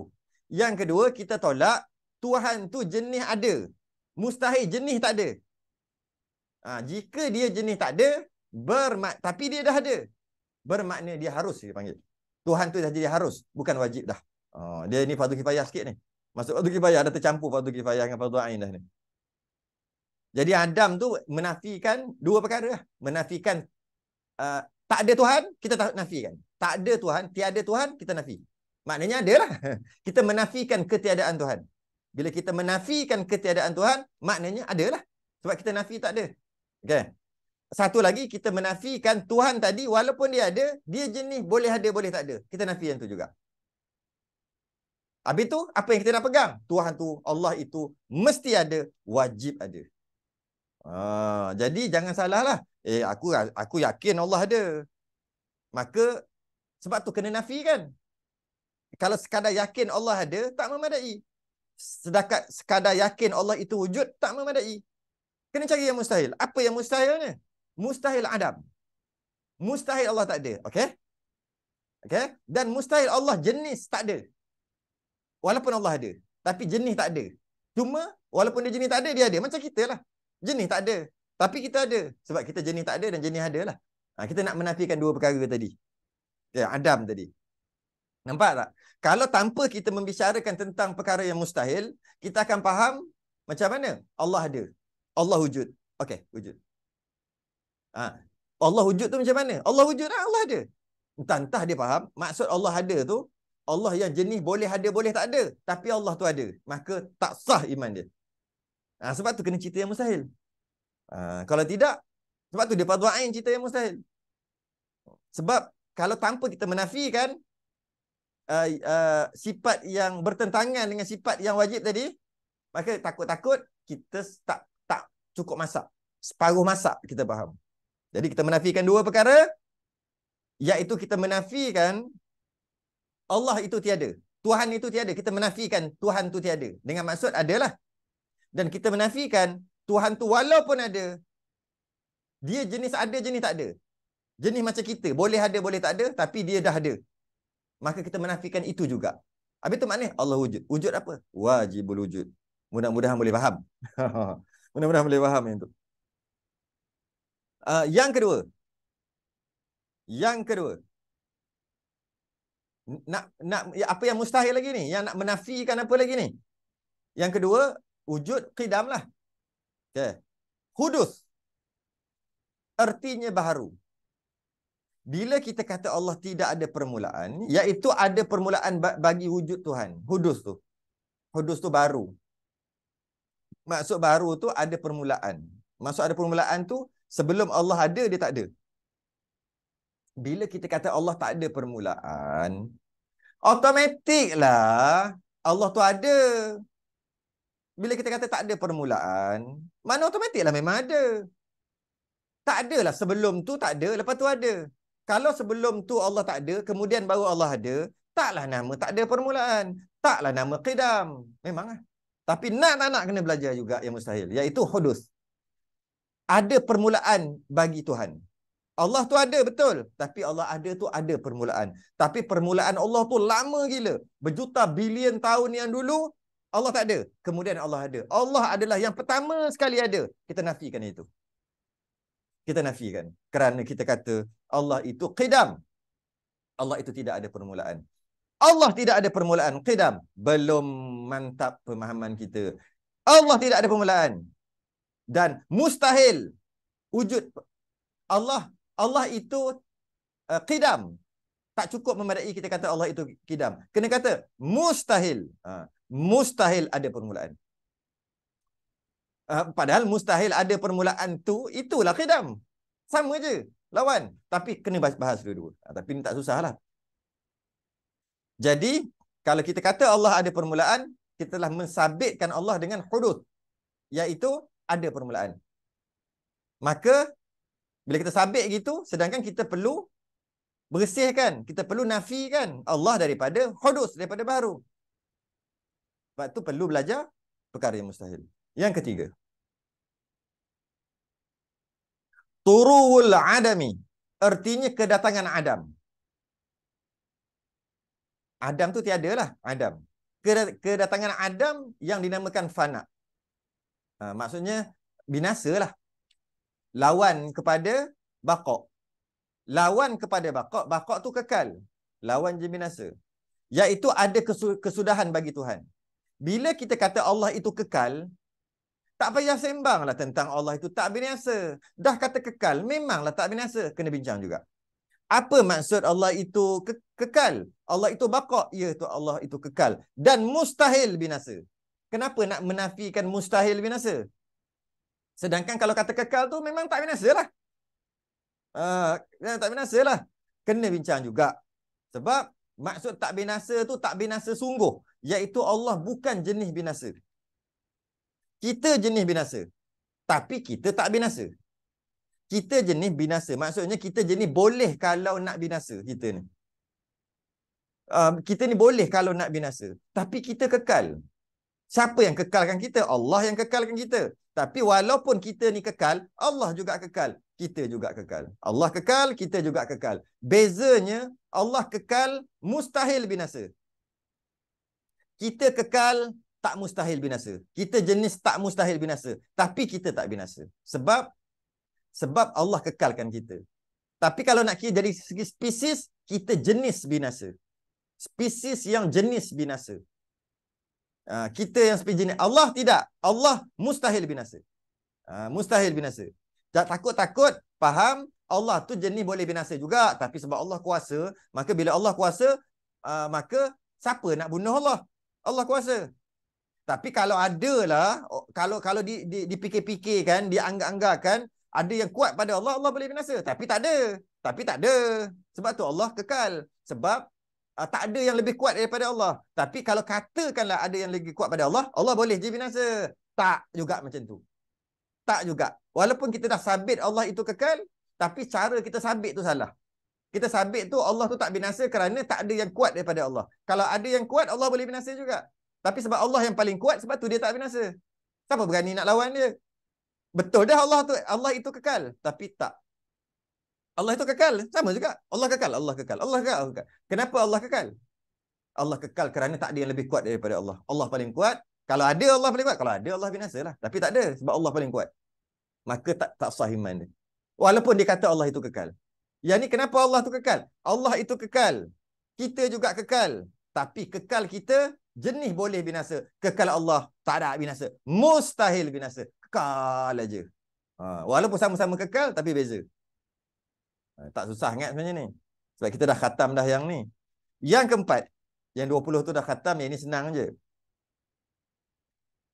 Yang kedua, kita tolak Tuhan tu jenis ada. Mustahil jenis tak ada. Ha, jika dia jenis tak ada, bermak tapi dia dah ada. Bermakna dia harus dia panggil. Tuhan tu dah jadi harus. Bukan wajib dah. Oh, dia ni Fadu Kifayah sikit ni. Masuk Fadu Kifayah. Ada tercampur Fadu Kifayah dengan Fadu Ain dah ni. Jadi Adam tu menafikan dua perkara. Lah. Menafikan uh, tak ada Tuhan, kita tak nafikan. Tak ada Tuhan, tiada Tuhan, kita nafi. Maknanya ada lah. Kita menafikan ketiadaan Tuhan. Bila kita menafikan ketiadaan Tuhan, maknanya ada lah. Sebab kita nafi tak ada. Okay. Satu lagi, kita menafikan Tuhan tadi walaupun dia ada, dia jenis boleh ada, boleh tak ada. Kita nafi yang tu juga. Habis tu, apa yang kita nak pegang? Tuhan tu, Allah itu, mesti ada, wajib ada. Ah, jadi jangan salahlah. Eh aku aku yakin Allah ada. Maka sebab tu kena nafi kan. Kalau sekadar yakin Allah ada tak memadai. Sedekat sekadar yakin Allah itu wujud tak memadai. Kena cari yang mustahil. Apa yang mustahilnya? Mustahil Adam. Mustahil Allah tak ada. Okay. Okay. Dan mustahil Allah jenis tak ada. Walaupun Allah ada, tapi jenis tak ada. Cuma walaupun dia jenis tak ada dia ada. Macam kita lah. Jenis tak ada. Tapi kita ada. Sebab kita jenis tak ada dan jenis ada lah. Ha, kita nak menafikan dua perkara tadi. Ya, Adam tadi. Nampak tak? Kalau tanpa kita membicarakan tentang perkara yang mustahil, kita akan faham macam mana? Allah ada. Allah wujud. Okey, wujud. Ha. Allah wujud tu macam mana? Allah wujud lah, Allah ada. Entah-entah dia faham. Maksud Allah ada tu, Allah yang jenis boleh ada, boleh tak ada. Tapi Allah tu ada. Maka tak sah iman dia. Ha, sebab tu kena cerita yang mustahil. Ha, kalau tidak, sebab tu dia fardu ain cerita yang mustahil. Sebab kalau tanpa kita menafikan uh, uh, sifat yang bertentangan dengan sifat yang wajib tadi, maka takut-takut kita tak tak cukup masak. Separuh masak kita faham. Jadi kita menafikan dua perkara iaitu kita menafikan Allah itu tiada. Tuhan itu tiada. Kita menafikan Tuhan itu tiada. Dengan maksud adalah dan kita menafikan Tuhan tu walaupun ada dia jenis ada jenis tak ada jenis macam kita boleh ada boleh tak ada tapi dia dah ada maka kita menafikan itu juga habis tu maknanya Allah wujud wujud apa wajibul wujud mudah-mudahan boleh faham mudah-mudahan boleh faham yang tu uh, yang kedua yang kedua nak nak ya, apa yang mustahil lagi ni yang nak menafikan apa lagi ni yang kedua wujud qidam lah. Okay. Hudus. Artinya baru. Bila kita kata Allah tidak ada permulaan, iaitu ada permulaan bagi wujud Tuhan. Hudus tu. Hudus tu baru. Maksud baru tu ada permulaan. Maksud ada permulaan tu, sebelum Allah ada, dia tak ada. Bila kita kata Allah tak ada permulaan, otomatiklah Allah tu ada bila kita kata tak ada permulaan, mana otomatiklah memang ada. Tak ada lah sebelum tu tak ada, lepas tu ada. Kalau sebelum tu Allah tak ada, kemudian baru Allah ada, taklah nama tak ada permulaan. Taklah nama qidam. Memang lah. Tapi nak tak nak kena belajar juga yang mustahil. Iaitu hudus. Ada permulaan bagi Tuhan. Allah tu ada betul. Tapi Allah ada tu ada permulaan. Tapi permulaan Allah tu lama gila. Berjuta bilion tahun yang dulu, Allah tak ada. Kemudian Allah ada. Allah adalah yang pertama sekali ada. Kita nafikan itu. Kita nafikan. Kerana kita kata Allah itu qidam. Allah itu tidak ada permulaan. Allah tidak ada permulaan. Qidam. Belum mantap pemahaman kita. Allah tidak ada permulaan. Dan mustahil wujud Allah. Allah itu uh, eh, qidam. Tak cukup memadai kita kata Allah itu kidam. Kena kata mustahil. Uh, mustahil ada permulaan. Ah, padahal mustahil ada permulaan tu, itulah kedam Sama je, lawan. Tapi kena bahas dulu. Ah, tapi ni tak lah. Jadi, kalau kita kata Allah ada permulaan, kita telah mensabitkan Allah dengan hudud. Iaitu, ada permulaan. Maka, bila kita sabit gitu, sedangkan kita perlu bersihkan. Kita perlu nafikan Allah daripada hudud, daripada baru. Sebab tu perlu belajar perkara yang mustahil. Yang ketiga. Turuul adami. Artinya kedatangan Adam. Adam tu tiada lah. Adam. Kedatangan Adam yang dinamakan fana. Ha, maksudnya binasa lah. Lawan kepada bakok. Lawan kepada bakok. Bakok tu kekal. Lawan je binasa. Iaitu ada kesudahan bagi Tuhan bila kita kata Allah itu kekal, tak payah sembanglah tentang Allah itu tak binasa. Dah kata kekal, memanglah tak binasa. Kena bincang juga. Apa maksud Allah itu ke kekal? Allah itu bakok. Ya, itu Allah itu kekal. Dan mustahil binasa. Kenapa nak menafikan mustahil binasa? Sedangkan kalau kata kekal tu memang tak binasa lah. Uh, ah, tak binasa lah. Kena bincang juga. Sebab maksud tak binasa tu tak binasa sungguh iaitu Allah bukan jenis binasa. Kita jenis binasa. Tapi kita tak binasa. Kita jenis binasa. Maksudnya kita jenis boleh kalau nak binasa kita ni. Um, kita ni boleh kalau nak binasa. Tapi kita kekal. Siapa yang kekalkan kita? Allah yang kekalkan kita. Tapi walaupun kita ni kekal, Allah juga kekal. Kita juga kekal. Allah kekal, kita juga kekal. Bezanya Allah kekal mustahil binasa kita kekal tak mustahil binasa. Kita jenis tak mustahil binasa. Tapi kita tak binasa. Sebab sebab Allah kekalkan kita. Tapi kalau nak kira dari segi spesies, kita jenis binasa. Spesies yang jenis binasa. Uh, kita yang spesies jenis. Allah tidak. Allah mustahil binasa. Uh, mustahil binasa. Tak takut-takut, faham, Allah tu jenis boleh binasa juga. Tapi sebab Allah kuasa, maka bila Allah kuasa, uh, maka siapa nak bunuh Allah? Allah kuasa. Tapi kalau ada lah, oh, kalau kalau di, di, dipikir-pikir kan, dianggak kan, ada yang kuat pada Allah, Allah boleh binasa. Tapi tak ada. Tapi tak ada. Sebab tu Allah kekal. Sebab uh, tak ada yang lebih kuat daripada Allah. Tapi kalau katakanlah ada yang lebih kuat pada Allah, Allah boleh je binasa. Tak juga macam tu. Tak juga. Walaupun kita dah sabit Allah itu kekal, tapi cara kita sabit tu salah kita sabit tu Allah tu tak binasa kerana tak ada yang kuat daripada Allah. Kalau ada yang kuat Allah boleh binasa juga. Tapi sebab Allah yang paling kuat sebab tu dia tak binasa. Siapa berani nak lawan dia? Betul dah Allah tu Allah itu kekal tapi tak. Allah itu kekal sama juga. Allah kekal, Allah kekal, Allah kekal. Allah kekal. Kenapa Allah kekal? Allah kekal kerana tak ada yang lebih kuat daripada Allah. Allah paling kuat. Kalau ada Allah paling kuat, kalau ada Allah lah. Tapi tak ada sebab Allah paling kuat. Maka tak tak sah iman dia. Walaupun dia kata Allah itu kekal. Yang ni kenapa Allah tu kekal? Allah itu kekal. Kita juga kekal. Tapi kekal kita jenis boleh binasa. Kekal Allah tak ada binasa. Mustahil binasa. Kekal aja. Ha. Walaupun sama-sama kekal tapi beza. Ha. Tak susah ingat sebenarnya ni. Sebab kita dah khatam dah yang ni. Yang keempat. Yang 20 tu dah khatam. Yang ni senang je.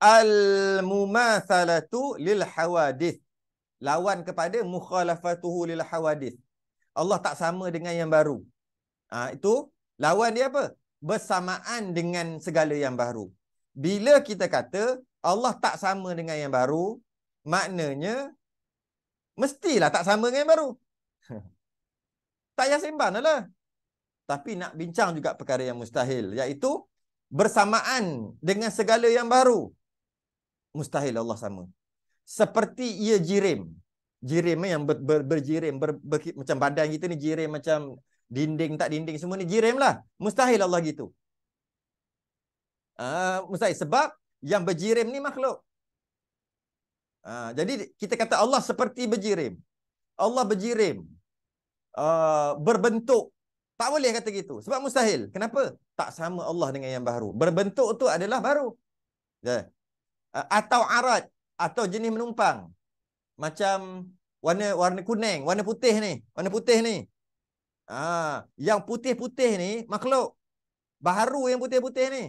Al-mumathalatu lil-hawadith. Lawan kepada mukhalafatuhu lil-hawadith. Allah tak sama dengan yang baru. Ha, itu lawan dia apa? Bersamaan dengan segala yang baru. Bila kita kata Allah tak sama dengan yang baru, maknanya mestilah tak sama dengan yang baru. tak payah sembang lah. Tapi nak bincang juga perkara yang mustahil. Iaitu bersamaan dengan segala yang baru. Mustahil Allah sama. Seperti ia jirim jirim eh, yang ber, ber, berjirim ber, ber, macam badan kita ni jirim macam dinding tak dinding semua ni jirim lah mustahil Allah gitu uh, mustahil sebab yang berjirim ni makhluk uh, jadi kita kata Allah seperti berjirim Allah berjirim uh, berbentuk tak boleh kata gitu sebab mustahil kenapa tak sama Allah dengan yang baru berbentuk tu adalah baru uh, atau arat atau jenis menumpang macam warna warna kuning, warna putih ni, warna putih ni. Ah, yang putih-putih ni makhluk baharu yang putih-putih ni.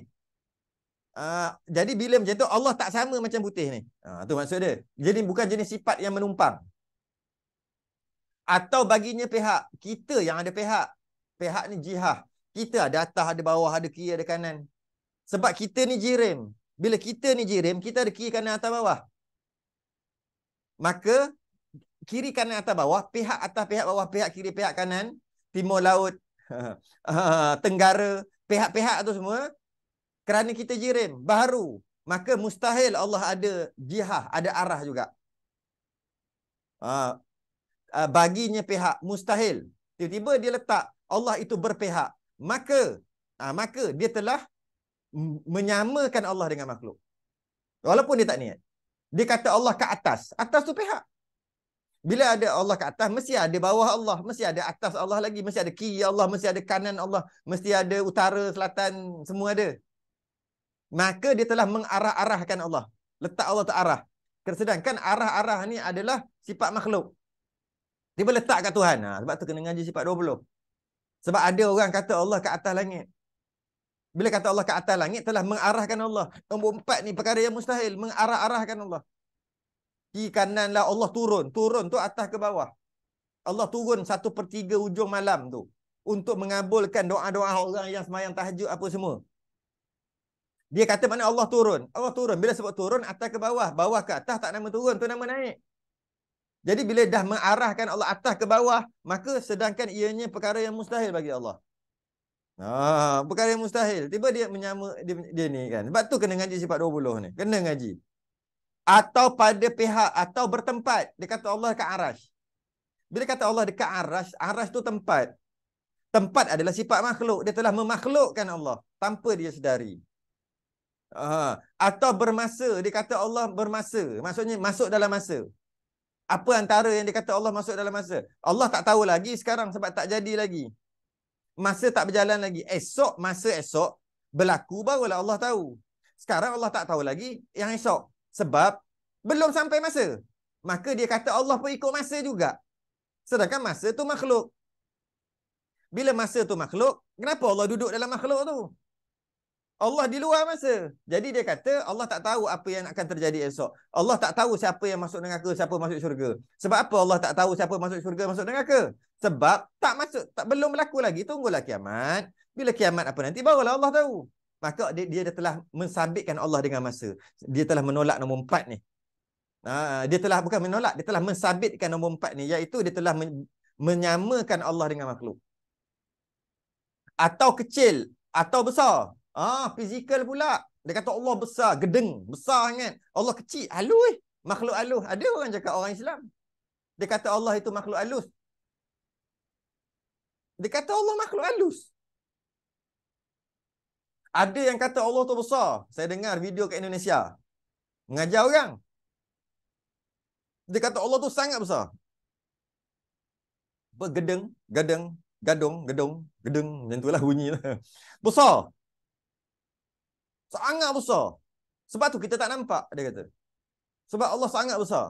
Ah, jadi bila macam tu Allah tak sama macam putih ni. Ah, tu maksud dia. Jadi bukan jenis sifat yang menumpang. Atau baginya pihak kita yang ada pihak. Pihak ni jihah. Kita ada atas, ada bawah, ada kiri, ada kanan. Sebab kita ni jirim. Bila kita ni jirim, kita ada kiri, kanan, atas, bawah maka kiri kanan atas bawah, pihak atas pihak bawah, pihak kiri pihak kanan, timur laut, ha, tenggara, pihak-pihak tu semua kerana kita jirim, baru maka mustahil Allah ada jihah, ada arah juga. Ha, ha, baginya pihak mustahil. Tiba-tiba dia letak Allah itu berpihak, maka maka dia telah menyamakan Allah dengan makhluk. Walaupun dia tak niat. Dia kata Allah ke atas. Atas tu pihak. Bila ada Allah ke atas, mesti ada bawah Allah. Mesti ada atas Allah lagi. Mesti ada kiri Allah. Mesti ada kanan Allah. Mesti ada utara, selatan, semua ada. Maka dia telah mengarah-arahkan Allah. Letak Allah tu arah. Sedangkan arah-arah ni adalah sifat makhluk. Tiba letak kat Tuhan. Ha, sebab tu kena ngaji sifat 20. Sebab ada orang kata Allah ke atas langit. Bila kata Allah ke atas langit telah mengarahkan Allah. Nombor empat ni perkara yang mustahil. Mengarah-arahkan Allah. Di kananlah Allah turun. Turun tu atas ke bawah. Allah turun satu per tiga ujung malam tu. Untuk mengabulkan doa-doa orang yang semayang tahajud apa semua. Dia kata mana Allah turun. Allah turun. Bila sebut turun atas ke bawah. Bawah ke atas tak nama turun. tu nama naik. Jadi bila dah mengarahkan Allah atas ke bawah. Maka sedangkan ianya perkara yang mustahil bagi Allah. Ah, perkara yang mustahil. Tiba dia menyama dia, dia ni kan. Sebab tu kena ngaji sifat 20 ni. Kena ngaji. Atau pada pihak atau bertempat. Dia kata Allah dekat Arash. Bila kata Allah dekat Arash, Arash tu tempat. Tempat adalah sifat makhluk. Dia telah memakhlukkan Allah tanpa dia sedari. Ah, atau bermasa. Dia kata Allah bermasa. Maksudnya masuk dalam masa. Apa antara yang dia kata Allah masuk dalam masa? Allah tak tahu lagi sekarang sebab tak jadi lagi masa tak berjalan lagi. Esok, masa esok, berlaku barulah Allah tahu. Sekarang Allah tak tahu lagi yang esok. Sebab belum sampai masa. Maka dia kata Allah pun ikut masa juga. Sedangkan masa tu makhluk. Bila masa tu makhluk, kenapa Allah duduk dalam makhluk tu? Allah di luar masa. Jadi dia kata Allah tak tahu apa yang akan terjadi esok. Allah tak tahu siapa yang masuk neraka, siapa masuk syurga. Sebab apa Allah tak tahu siapa masuk syurga, masuk neraka? Sebab tak masuk, tak belum berlaku lagi. Tunggulah kiamat. Bila kiamat apa nanti, barulah Allah tahu. Maka dia, dia dah telah mensabitkan Allah dengan masa. Dia telah menolak nombor empat ni. Ha, dia telah, bukan menolak, dia telah mensabitkan nombor empat ni. Iaitu dia telah men menyamakan Allah dengan makhluk. Atau kecil, atau besar. Ah, fizikal pula. Dia kata Allah besar, gedeng, besar sangat. Allah kecil, halus. Eh. Makhluk halus. Ada orang cakap orang Islam. Dia kata Allah itu makhluk halus. Dia kata Allah makhluk halus. Ada yang kata Allah tu besar. Saya dengar video kat Indonesia. Mengajar orang. Dia kata Allah tu sangat besar. Bergedeng, gedeng, gadung, gedung, gedeng. Macam itulah bunyi. Besar sangat besar. Sebab tu kita tak nampak dia kata. Sebab Allah sangat besar.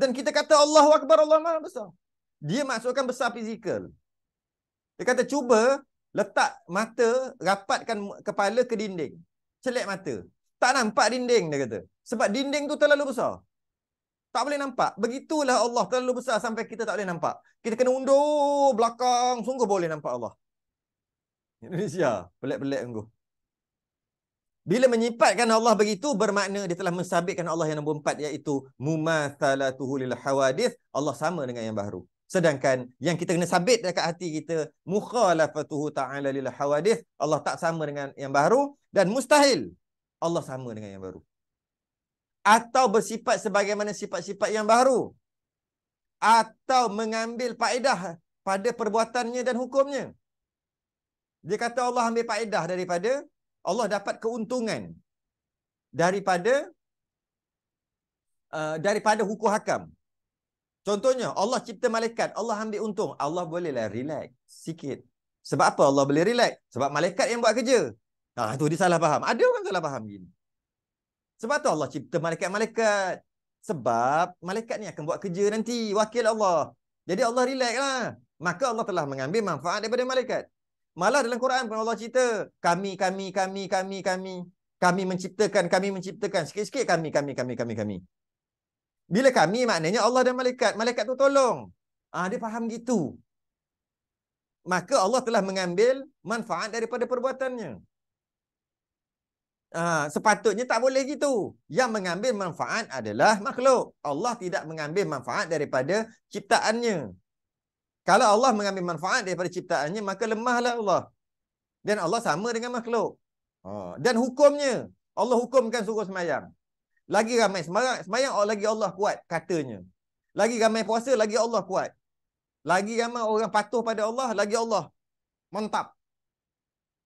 Dan kita kata Allahu akbar Allah Maha besar. Dia maksudkan besar fizikal. Dia kata cuba letak mata rapatkan kepala ke dinding. Celak mata. Tak nampak dinding dia kata. Sebab dinding tu terlalu besar. Tak boleh nampak. Begitulah Allah terlalu besar sampai kita tak boleh nampak. Kita kena undur belakang sungguh boleh nampak Allah. Indonesia pelik-pelik sungguh. -pelik bila menyifatkan Allah begitu bermakna dia telah mensabitkan Allah yang nombor empat iaitu mumathalatuhu lil hawadith Allah sama dengan yang baru. Sedangkan yang kita kena sabit dekat hati kita mukhalafatuhu ta'ala lil hawadith Allah tak sama dengan yang baru dan mustahil Allah sama dengan yang baru. Atau bersifat sebagaimana sifat-sifat yang baru. Atau mengambil faedah pada perbuatannya dan hukumnya. Dia kata Allah ambil faedah daripada Allah dapat keuntungan daripada uh, daripada hukum hakam. Contohnya, Allah cipta malaikat. Allah ambil untung. Allah bolehlah relax sikit. Sebab apa Allah boleh relax? Sebab malaikat yang buat kerja. Nah tu dia salah faham. Ada orang salah faham gini. Sebab tu Allah cipta malaikat-malaikat. Sebab malaikat ni akan buat kerja nanti. Wakil Allah. Jadi Allah relax lah. Maka Allah telah mengambil manfaat daripada malaikat. Malah dalam Quran pun Allah cerita kami kami kami kami kami kami menciptakan kami menciptakan sikit-sikit kami kami kami kami kami. Bila kami maknanya Allah dan malaikat, malaikat tu tolong. Ah dia faham gitu. Maka Allah telah mengambil manfaat daripada perbuatannya. Ah sepatutnya tak boleh gitu. Yang mengambil manfaat adalah makhluk. Allah tidak mengambil manfaat daripada ciptaannya. Kalau Allah mengambil manfaat daripada ciptaannya, maka lemahlah Allah. Dan Allah sama dengan makhluk. Ha, dan hukumnya, Allah hukumkan suruh semayang. Lagi ramai semayang, semayang oh, lagi Allah kuat katanya. Lagi ramai puasa, lagi Allah kuat. Lagi ramai orang patuh pada Allah, lagi Allah mentap.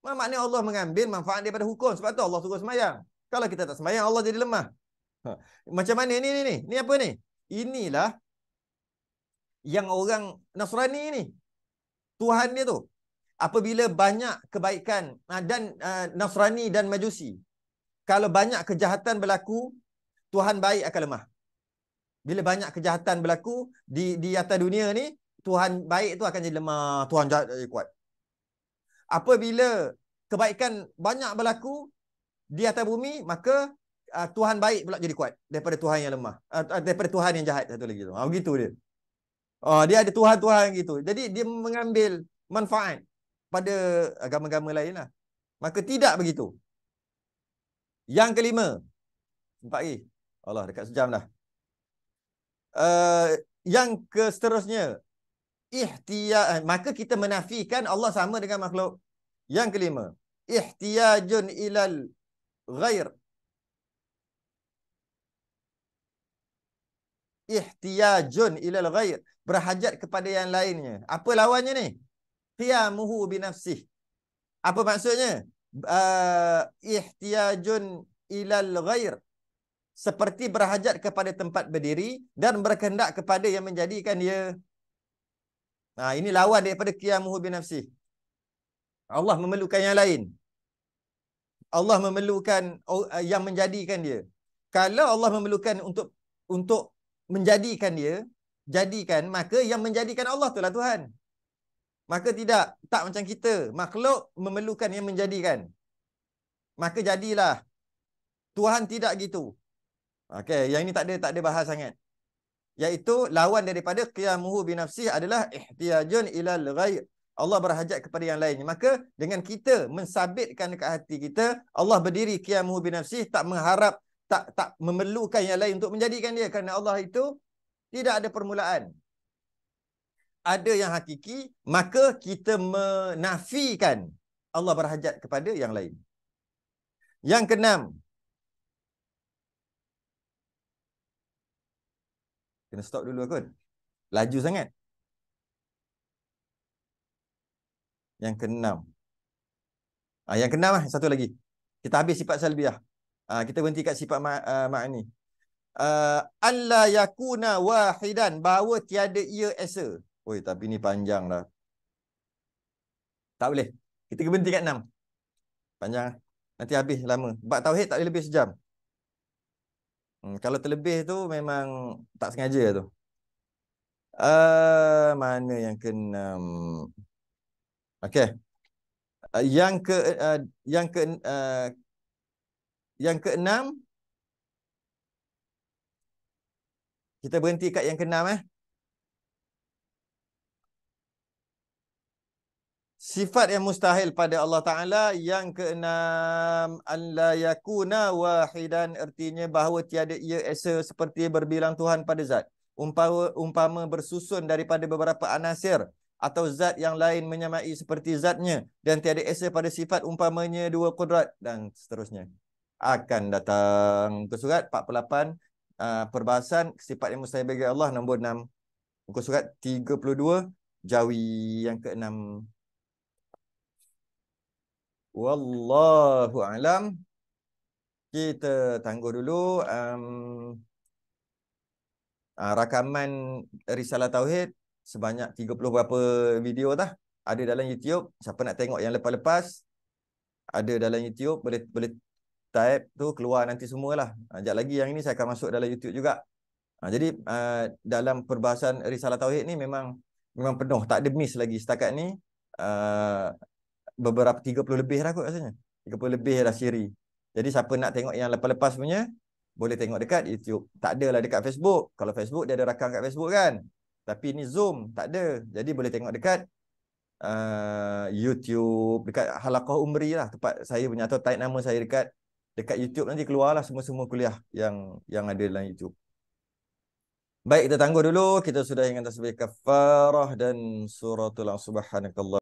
Maknanya Allah mengambil manfaat daripada hukum. Sebab tu Allah suruh semayang. Kalau kita tak semayang, Allah jadi lemah. Ha, macam mana Ni, ni, ni. ni apa ni? Inilah yang orang Nasrani ni Tuhan dia tu apabila banyak kebaikan ah, dan uh, Nasrani dan Majusi kalau banyak kejahatan berlaku Tuhan baik akan lemah bila banyak kejahatan berlaku di di atas dunia ni Tuhan baik tu akan jadi lemah Tuhan jahat jadi kuat apabila kebaikan banyak berlaku di atas bumi maka uh, Tuhan baik pula jadi kuat daripada Tuhan yang lemah uh, daripada Tuhan yang jahat satu lagi tu begitu dia Oh, dia ada Tuhan-Tuhan gitu. Jadi dia mengambil manfaat pada agama-agama lain lah. Maka tidak begitu. Yang kelima. Empat lagi. Allah dekat sejam dah. Uh, yang seterusnya. Ihtiyaj. Maka kita menafikan Allah sama dengan makhluk. Yang kelima. Ihtiyajun ilal ghair. ihtiyajun ilal ghair berhajat kepada yang lainnya apa lawannya ni qiyamuhu binafsih apa maksudnya uh, ihtiyajun ilal ghair seperti berhajat kepada tempat berdiri dan berkehendak kepada yang menjadikan dia nah ini lawan daripada qiyamuhu binafsih Allah memerlukan yang lain Allah memerlukan oh, yang menjadikan dia kalau Allah memerlukan untuk untuk menjadikan dia jadikan maka yang menjadikan Allah itulah Tuhan maka tidak tak macam kita makhluk memerlukan yang menjadikan maka jadilah Tuhan tidak gitu okey yang ini tak ada tak ada bahas sangat Yaitu lawan daripada qiyamuhu binafsih adalah ihtiyajun ilal ghayr. Allah berhajat kepada yang lainnya maka dengan kita mensabitkan dekat hati kita Allah berdiri qiyamuhu binafsih tak mengharap tak tak memerlukan yang lain untuk menjadikan dia kerana Allah itu tidak ada permulaan. Ada yang hakiki, maka kita menafikan Allah berhajat kepada yang lain. Yang keenam. Kena stop dulu aku. Laju sangat. Yang keenam. Ah yang keenam ah satu lagi. Kita habis sifat salbiah. Ah kita berhenti kat sifat ah, makni. Uh, ah, Allah yakuna wahidan Bahawa tiada ia esa Oi, Tapi ni panjang lah Tak boleh Kita berhenti kat enam Panjang Nanti habis lama Bak tauhid tak boleh lebih sejam hmm, Kalau terlebih tu memang Tak sengaja tu uh, Mana yang ke enam Okay uh, Yang ke uh, Yang ke uh, yang keenam kita berhenti kat yang keenam eh. Sifat yang mustahil pada Allah Taala yang keenam alla yakuna wahidan ertinya bahawa tiada ia esa seperti berbilang Tuhan pada zat. Umpama umpama bersusun daripada beberapa anasir atau zat yang lain menyamai seperti zatnya dan tiada esa pada sifat umpamanya dua kudrat dan seterusnya akan datang. Muka surat 48, uh, perbahasan sifat yang mustahil bagi Allah, nombor 6. Muka surat 32, jawi yang ke-6. Wallahu alam. Kita tangguh dulu. Um, uh, rakaman Risalah Tauhid sebanyak 30 berapa video dah. Ada dalam YouTube. Siapa nak tengok yang lepas-lepas. Ada dalam YouTube. Boleh boleh type tu keluar nanti semualah. Ah, sekejap lagi yang ini saya akan masuk dalam YouTube juga. Ah, jadi ah, dalam perbahasan Risalah Tauhid ni memang memang penuh. Tak ada miss lagi setakat ni beberapa 30 lebih dah kot rasanya. 30 lebih dah siri. Jadi siapa nak tengok yang lepas-lepas punya boleh tengok dekat YouTube. Tak adalah dekat Facebook. Kalau Facebook dia ada rakam kat Facebook kan. Tapi ni Zoom tak ada. Jadi boleh tengok dekat Uh, YouTube dekat Halakoh Umri lah tempat saya punya atau tag nama saya dekat dekat YouTube nanti keluarlah semua-semua kuliah yang yang ada dalam YouTube. Baik, kita tangguh dulu. Kita sudah ingat tasbih kafarah dan suratul subhanakallah.